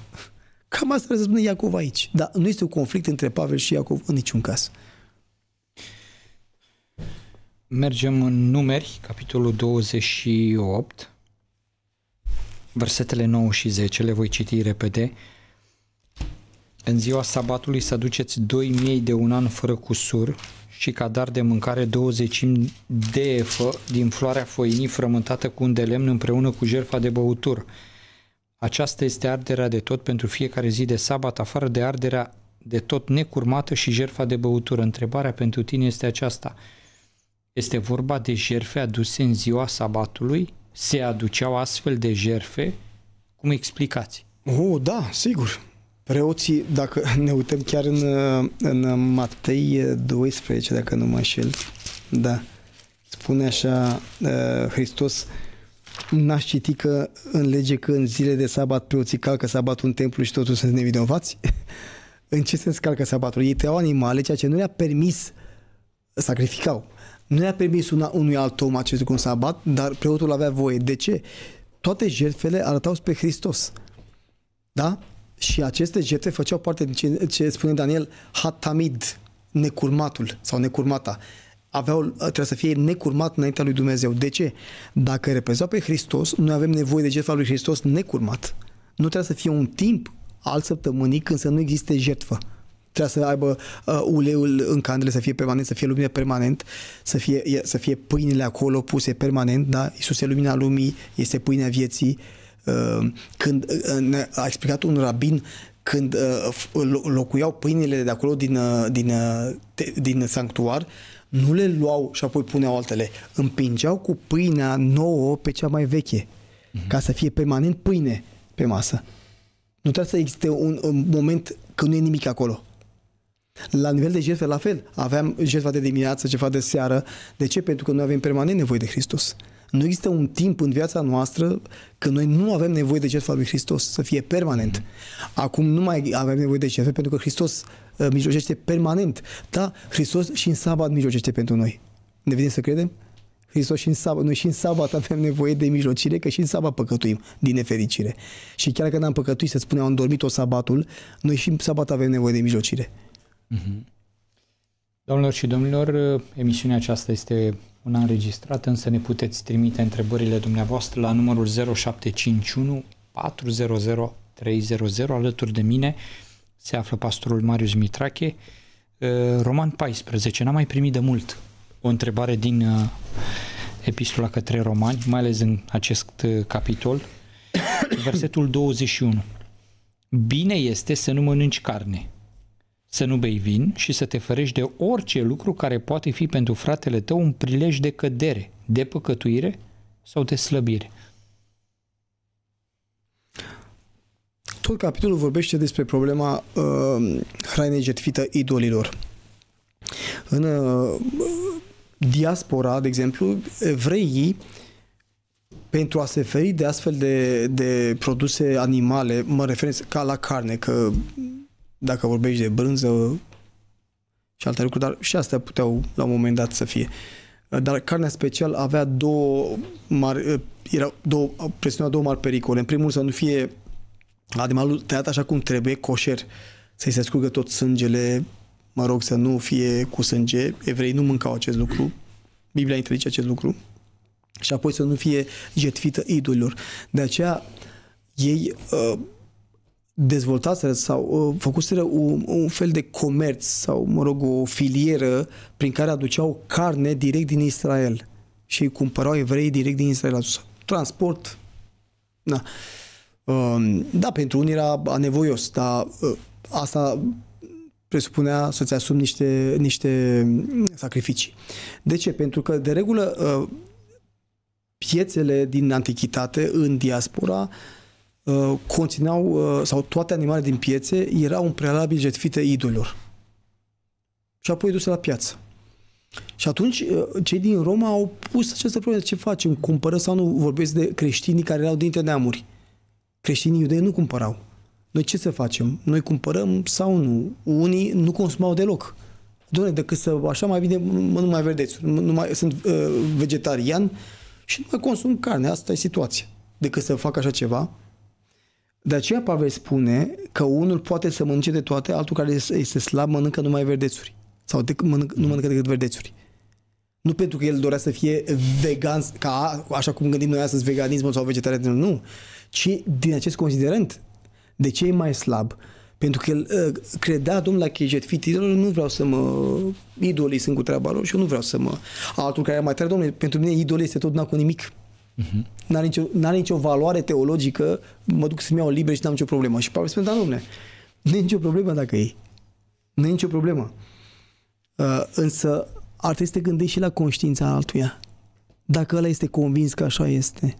Cam asta se spune Iacov aici. Dar nu este un conflict între Pavel și Iacov în niciun caz. Mergem în numeri, capitolul 28, versetele 9 și 10, le voi citi repede. În ziua sabatului să duceți doi miei de un an fără cusur și ca dar de mâncare 20 de efă din floarea făinii frământată cu un de lemn împreună cu jerfa de băutură. Aceasta este arderea de tot pentru fiecare zi de sabat, afară de arderea de tot necurmată și jerfa de băutură. Întrebarea pentru tine este aceasta. Este vorba de jerfe aduse în ziua sabatului? Se aduceau astfel de jerfe? Cum explicați? Oh, da, sigur. Preoții, dacă ne uităm chiar în, în Matei 12, dacă nu mă înșel, da, spune așa uh, Hristos, n-aș citi că în lege că în zile de sabat preoții calcă sabatul în templu și totul sunt nevinovați? în ce sens calcă sabatul? Ei tăiau animale, ceea ce nu le-a permis sacrificau. Nu le-a permis una, unui alt om acest lucru în sabat, dar preotul avea voie. De ce? Toate jertfele arătau spre Hristos. Da? Și aceste jete făceau parte din ce, ce spune Daniel, hatamid, necurmatul sau necurmata. Aveau, trebuie să fie necurmat înaintea lui Dumnezeu. De ce? Dacă reprezenta pe Hristos, noi avem nevoie de jertfa lui Hristos necurmat. Nu trebuie să fie un timp al săptămânii când să nu existe jertfă trebuie să aibă uh, uleiul în candele, să fie permanent, să fie lumină permanent, să fie, să fie pâinile acolo puse permanent, da? Iisus e lumina lumii, este pâinea vieții, uh, Ehm, când eh, eh, a explicat un rabin când eh, locuiau pâinile de acolo din, din, din sanctuar, nu le luau și apoi puneau altele. Împingeau cu pâinea nouă pe cea mai veche, uh-huh. ca să fie permanent pâine pe masă. Nu trebuie să existe un, un moment când nu e nimic acolo. La nivel de jertfe, la fel. Aveam jertfa de dimineață, ceva de seară. De ce? Pentru că noi avem permanent nevoie de Hristos. Nu există un timp în viața noastră când noi nu avem nevoie de jertfa lui Hristos să fie permanent. Acum nu mai avem nevoie de jertfe pentru că Hristos uh, mijlocește permanent. Da, Hristos și în sabat mijlocește pentru noi. Ne vine să credem? Hristos și în sabat, noi și în sabat avem nevoie de mijlocire, că și în sabat păcătuim, din nefericire. Și chiar că n-am păcătuit, să spunem, am dormit-o sabatul, noi și în sabat avem nevoie de mijlocire. Mm-hmm. Domnilor și domnilor, uh, emisiunea aceasta este una înregistrată, însă ne puteți trimite întrebările dumneavoastră la numărul 0751 400 300 alături de mine se află pastorul Marius Mitrache. Uh, Roman 14, n-am mai primit de mult o întrebare din uh, epistola către romani, mai ales în acest uh, capitol, versetul 21. Bine este să nu mănânci carne, să nu bei vin și să te ferești de orice lucru care poate fi pentru fratele tău un prilej de cădere, de păcătuire sau de slăbire. Tot capitolul vorbește despre problema uh, hrainei jertfită idolilor. În uh, diaspora, de exemplu, evreii pentru a se feri de astfel de, de produse animale, mă referesc ca la carne, că dacă vorbești de brânză și alte lucruri, dar și astea puteau la un moment dat să fie. Dar carnea special avea două mari, era două, presiunea două mari pericole. În primul să nu fie animalul tăiat așa cum trebuie, coșer, să-i se scurgă tot sângele, mă rog, să nu fie cu sânge. Evrei nu mâncau acest lucru. Biblia interzice acest lucru. Și apoi să nu fie jetfită idolilor. De aceea ei uh, dezvoltaseră sau uh, făcuseră un, un fel de comerț sau, mă rog, o filieră prin care aduceau carne direct din Israel și îi cumpărau evrei direct din Israel. Transport, da. Uh, da, pentru unii era anevoios, dar uh, asta presupunea să-ți asumi niște, niște sacrificii. De ce? Pentru că, de regulă, uh, piețele din antichitate în diaspora uh, Uh, conțineau, uh, sau toate animalele din piețe erau un prealabil jetfite idolilor. Și apoi duse la piață. Și atunci uh, cei din Roma au pus această problemă. Ce facem? Cumpără sau nu? Vorbesc de creștinii care erau dintre neamuri. Creștinii iudei nu cumpărau. Noi ce să facem? Noi cumpărăm sau nu? Unii nu consumau deloc. Doamne, decât să așa mai bine mă nu mai verdeți. Nu mai, sunt uh, vegetarian și nu mai consum carne. Asta e situația. Decât să fac așa ceva, de aceea Pavel spune că unul poate să mănânce de toate, altul care este slab mănâncă numai verdețuri. Sau de, mănâncă, nu mănâncă decât verdețuri. Nu pentru că el dorea să fie vegan, ca așa cum gândim noi astăzi veganismul sau vegetarianismul, nu. Ci din acest considerent. De ce e mai slab? Pentru că el uh, credea, domnul, la chejet, fitilor, nu vreau să mă... Idolii sunt cu treaba lor și eu nu vreau să mă... Altul care e mai tare, domnule, pentru mine idolii este tot n cu nimic. Uh-huh. N-are, nicio, n-are nicio valoare teologică, mă duc să-mi iau liber și n-am nicio problemă. Și Pavel spune, da, domne, nu e nicio problemă dacă e. Nu e nicio problemă. Uh, însă ar trebui să te gândești și la conștiința altuia. Dacă ăla este convins că așa este.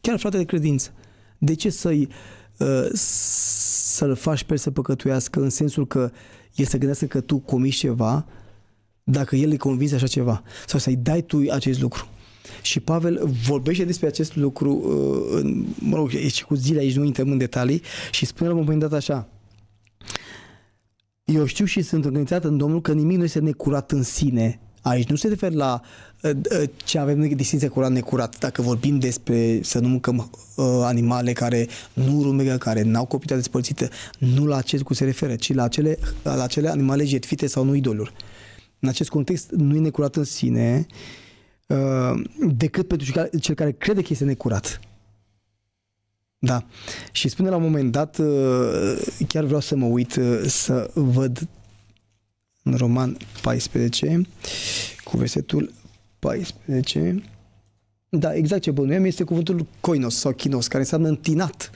Chiar frate de credință. De ce să-i uh, să-l faci pe să păcătuiască în sensul că el să gândească că tu comiți ceva dacă el e convins așa ceva sau să-i dai tu acest lucru. Și Pavel vorbește despre acest lucru, uh, în, mă rog, și cu zile aici nu intrăm în detalii, și spune la un moment dat așa, eu știu și sunt organizat în Domnul că nimic nu este necurat în sine. Aici nu se referă la uh, uh, ce avem de distinție curat-necurat. Dacă vorbim despre să nu mâncăm uh, animale care nu rumegă, care n-au copita despărțită, nu la acest cu se referă, ci la acele, la acele animale jetfite sau nu idoluri. În acest context nu e necurat în sine, uh, Uh, decât pentru cel care crede că este necurat. Da. Și spune la un moment dat, uh, chiar vreau să mă uit uh, să văd în Roman 14, cu versetul 14. Da, exact ce bănuiam este cuvântul koinos sau chinos, care înseamnă întinat,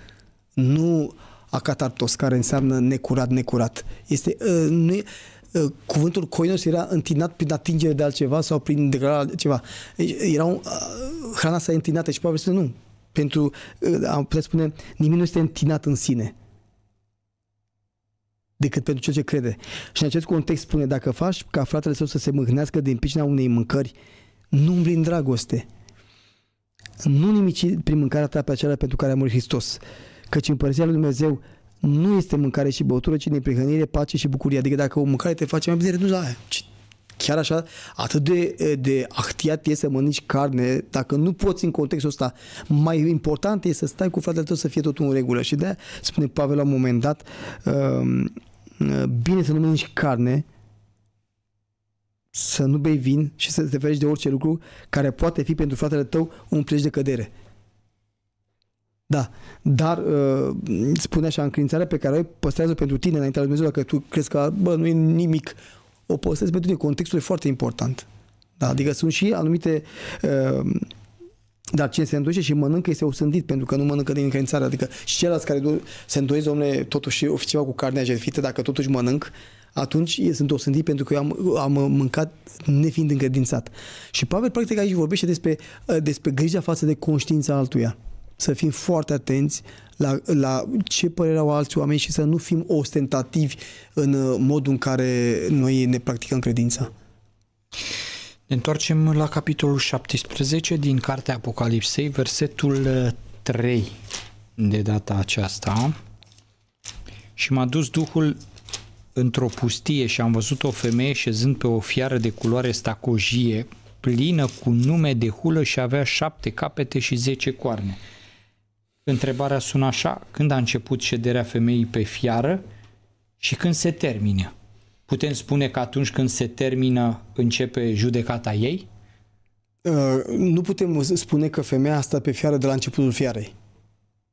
nu acatartos, care înseamnă necurat, necurat. Este, nu e, Ă, cuvântul coinos era întinat prin atingere de altceva sau prin degradarea de ceva. Deci, era un, hrana sa întinată și probabil să nu. Pentru, ă, am putea spune, nimic nu este întinat în sine decât pentru ceea ce crede. Și în acest context spune, dacă faci ca fratele său să se mâhnească din picina unei mâncări, nu umbli în dragoste. Nu nimici prin mâncarea ta pe acela pentru care a murit Hristos, căci împărăția lui Dumnezeu nu este mâncare și băutură, ci neprihănire, pace și bucurie. Adică dacă o mâncare te face mai bine, nu la aia. Chiar așa, atât de, de actiat e să mănânci carne, dacă nu poți în contextul ăsta, mai important e să stai cu fratele tău să fie totul în regulă. Și de spune Pavel la un moment dat, um, bine să nu mănânci carne, să nu bei vin și să te ferești de orice lucru care poate fi pentru fratele tău un prilej de cădere. Da, dar uh, spune așa, încredințarea pe care o ai, păstrează pentru tine înaintea lui Dumnezeu, dacă tu crezi că bă, nu e nimic, o păstrezi pentru tine. Contextul e foarte important. Da, adică sunt și anumite uh, dar cine se îndoiește și mănâncă este osândit pentru că nu mănâncă din încredințare. Adică și ceilalți care se îndoiește, domnule, totuși oficial ceva cu carnea jertfită, dacă totuși mănânc, atunci sunt osândit pentru că eu am, am mâncat nefiind încredințat. Și Pavel practic aici vorbește despre, uh, despre grija față de conștiința altuia să fim foarte atenți la, la ce părere au alți oameni și să nu fim ostentativi în uh, modul în care noi ne practicăm credința. Ne întoarcem la capitolul 17 din Cartea Apocalipsei, versetul 3 uh, de data aceasta. Și m-a dus Duhul într-o pustie și am văzut o femeie șezând pe o fiară de culoare stacojie, plină cu nume de hulă și avea șapte capete și zece coarne. Întrebarea sună așa, când a început șederea femeii pe fiară și când se termină? Putem spune că atunci când se termină, începe judecata ei? Uh, nu putem spune că femeia asta pe fiară de la începutul fiarei.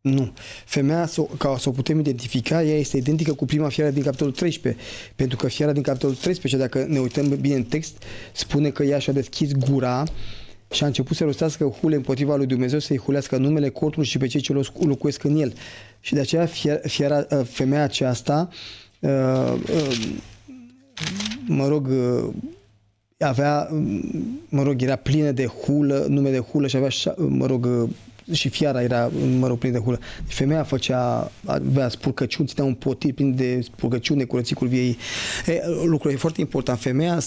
Nu. Femeia, ca să o putem identifica, ea este identică cu prima fiară din capitolul 13. Pentru că fiara din capitolul 13, dacă ne uităm bine în text, spune că ea și-a deschis gura și a început să rostească hule împotriva lui Dumnezeu, să-i hulească numele, cortului și pe cei ce locuiesc în el. Și de aceea fiera, ă, femeia aceasta, ă, ă, mă rog, avea, mă rog, era plină de hulă, nume de hulă și avea, mă rog, și fiara era, mă rog, plină de hulă. Femeia făcea, avea spurcăciuni, ținea un potir plin de spurcăciuni, de curățicul viei. E, e foarte important. Femeia,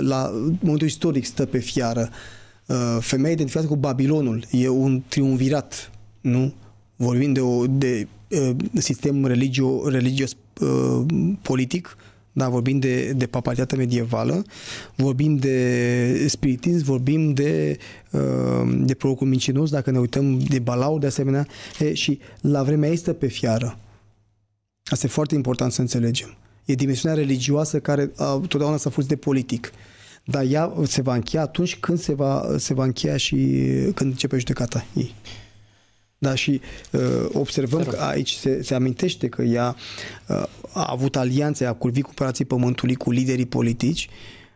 la momentul istoric, stă pe fiară. Uh, Uh, femeia identificată cu Babilonul. E un triumvirat, nu? Vorbim de, o, de uh, sistem religio, religios uh, politic, da, vorbim de, de papalitatea medievală, vorbim de spiritism, vorbim de, de prorocul mincinos, dacă ne uităm de Balau, de asemenea, e, și la vremea este pe fiară. Asta e foarte important să înțelegem. E dimensiunea religioasă care a, totdeauna s-a fost de politic. Uh, dar ea se va încheia atunci când se va, se va încheia și când începe judecata ei. Da, și uh, observăm că aici se, se amintește că ea uh, a avut alianțe, a curvit cu Părații Pământului, cu liderii politici,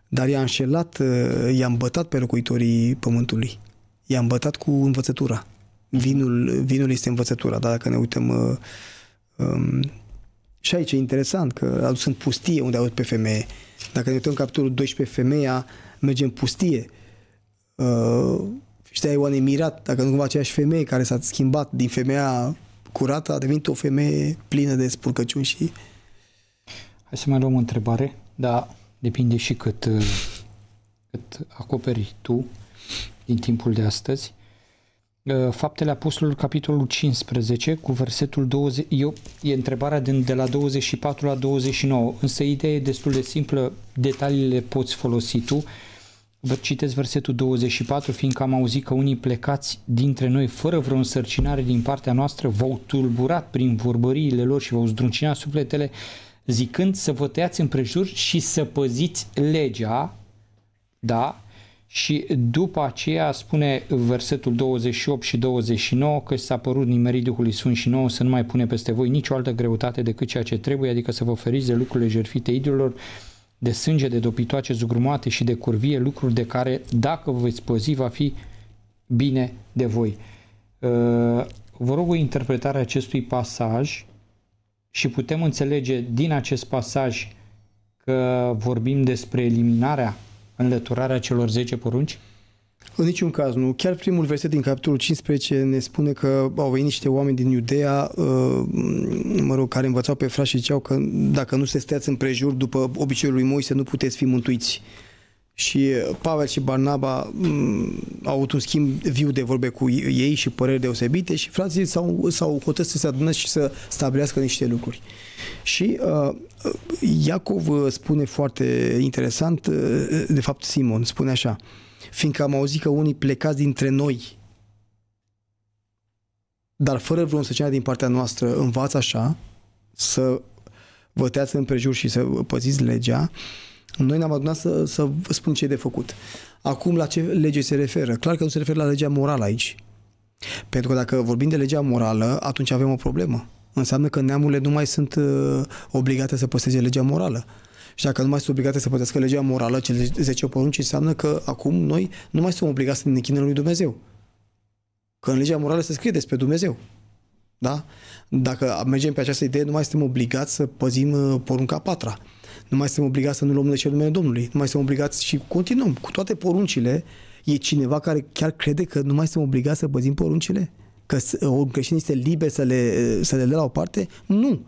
dar i-a înșelat, uh, i-a îmbătat pe locuitorii Pământului. I-a îmbătat cu învățătura. Vinul, vinul este învățătura, dar dacă ne uităm... Uh, um, și aici e interesant că a dus în pustie unde a avut pe femeie. Uh, dacă ne uităm capitolul 12, femeia merge în pustie. Uh, știa Ioan e mirat, dacă nu cumva aceeași femeie care s-a schimbat din femeia curată, a devenit o femeie plină de spurcăciuni și... Hai să mai luăm o întrebare, dar depinde și cât, uh, cât acoperi tu din timpul de astăzi. Ă, Faptele Apostolului, capitolul 15, cu versetul 20, eu, e întrebarea din, de la 24 la 29, însă ideea e destul de simplă, detaliile poți folosi tu. Vă citesc versetul 24, fiindcă am auzit că unii plecați dintre noi fără vreo însărcinare din partea noastră v-au tulburat prin vorbăriile lor și v-au zdruncinat sufletele, zicând să vă tăiați împrejur și să păziți legea, da, și după aceea spune versetul 28 și 29 că s-a părut nimerit Duhului Sfânt și nouă să nu mai pune peste voi nicio altă greutate decât ceea ce trebuie, adică să vă feriți de lucrurile jertfite idolilor, de sânge, de dopitoace zugrumate și de curvie, lucruri de care, dacă vă veți păzi, va fi bine de voi. Ă, vă rog o interpretare a acestui pasaj și putem înțelege din acest pasaj că vorbim despre eliminarea înlăturarea celor 10 porunci? În niciun caz nu. Chiar primul verset din capitolul 15 ne spune că au venit niște oameni din Iudea, uh, mă rog, care învățau pe frași și ziceau că dacă nu se steați în prejur după obiceiul lui Moise, nu puteți fi mântuiți și Pavel și Barnaba mm, au avut un schimb viu de vorbe cu ei și păreri deosebite și frații s-au, s-au hotărât să se adună și să stabilească niște lucruri. Și uh, Iacov uh, spune foarte interesant, uh, de fapt Simon spune așa, fiindcă am auzit că unii plecați dintre noi, dar fără vreo însăcinare din partea noastră, învață așa, să vă teați împrejur și să păziți legea, uh, noi ne-am adunat să, să vă spun ce e de făcut. Acum la ce lege se referă? Clar că nu se referă la legea morală aici. Pentru că dacă vorbim de legea morală, atunci avem o problemă. Înseamnă că neamurile nu mai sunt uh, obligate să păstreze legea morală. Și dacă nu mai sunt obligate să pătească legea morală, cele 10 porunci, înseamnă că acum noi nu mai suntem obligați să ne închinăm lui Dumnezeu. Că în legea morală se scrie despre Dumnezeu. Da? Dacă mergem pe această idee, nu mai suntem obligați să păzim uh, porunca patra nu mai suntem obligați să nu luăm legea numele Domnului, nu mai suntem obligați și continuăm cu toate poruncile. E cineva care chiar crede că nu mai suntem obligați să păzim poruncile? Că o uh, creștin este liber să le, uh, să le dea la o parte? Nu!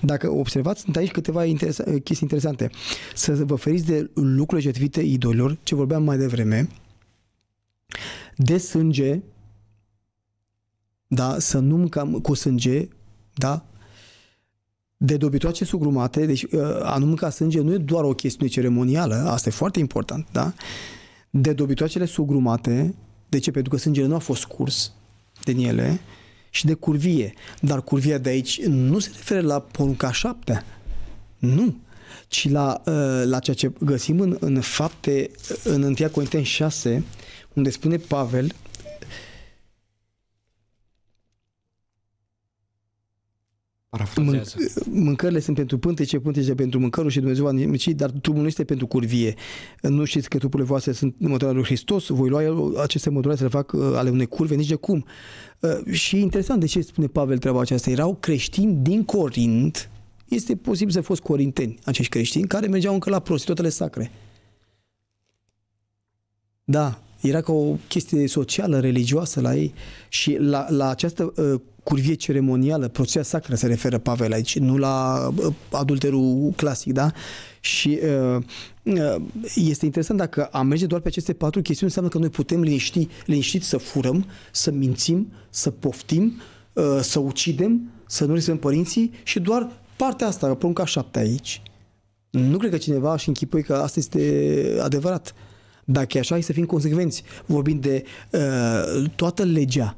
Dacă observați, sunt aici câteva interesa- uh, chestii interesante. Să vă feriți de lucrurile jetvite idolilor, ce vorbeam mai devreme, de sânge, da, să nu mâncăm cu sânge, da, de dobitoace sugrumate, deci uh, a nu mânca sânge nu e doar o chestiune ceremonială, asta e foarte important, da? De dobitoacele sugrumate, de ce? Pentru că sângele nu a fost curs, din ele și de curvie. Dar curvia de aici nu se referă la porunca șaptea, nu, ci la, uh, la ceea ce găsim în, în fapte, în 1 Corinteni 6, unde spune Pavel Parafrazează. mâncările sunt pentru pântece, pântece pentru mâncărul și Dumnezeu a nimicit, dar trupul nu este pentru curvie. Nu știți că trupurile voastre sunt mătura lui Hristos, voi lua aceste mădurare să le fac uh, ale unei curve, nici de cum. Uh, și interesant de ce spune Pavel treaba aceasta. Erau creștini din Corint, este posibil să fost corinteni acești creștini, care mergeau încă la prostitutele sacre. Da, era ca o chestie socială, religioasă la ei și la, la această uh, curvie ceremonială, proția sacră se referă Pavel aici, nu la uh, adulterul clasic, da? Și uh, uh, este interesant dacă am merge doar pe aceste patru chestiuni, înseamnă că noi putem liniști, liniștiți să furăm, să mințim, să poftim, să ucidem, să nu respectăm părinții și doar partea asta, prunca șapte aici. Nu cred că cineva și închipui că asta este adevărat. Dacă e așa, hai să fim consecvenți. Vorbim de uh, toată legea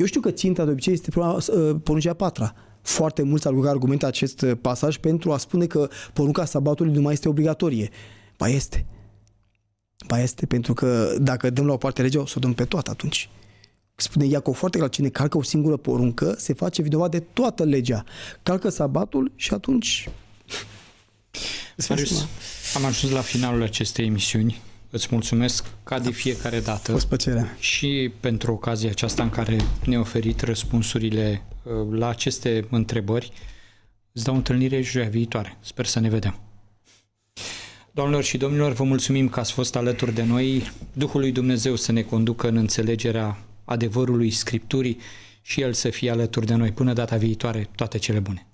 eu știu că ținta de obicei este prima, uh, poruncea patra. Foarte mulți au argumentat acest uh, pasaj pentru a spune că porunca sabatului nu mai este obligatorie. Ba este. Ba este, pentru că dacă dăm la o parte legea, o să o dăm pe toată atunci. Spune Iacov foarte clar, cine calcă o singură poruncă se face vinovat de toată legea. Calcă sabatul și atunci... Marius, am ajuns la finalul acestei emisiuni. Îți mulțumesc ca de fiecare dată. Cu plăcere. Și pentru ocazia aceasta în care ne-ai oferit răspunsurile uh, la aceste întrebări. Îți dau întâlnire joia viitoare. Sper să ne vedem. Doamnelor și domnilor, vă mulțumim că ați fost alături de noi. Duhul lui Dumnezeu să ne conducă în înțelegerea adevărului Scripturii și El să fie alături de noi. Până data viitoare, toate cele bune!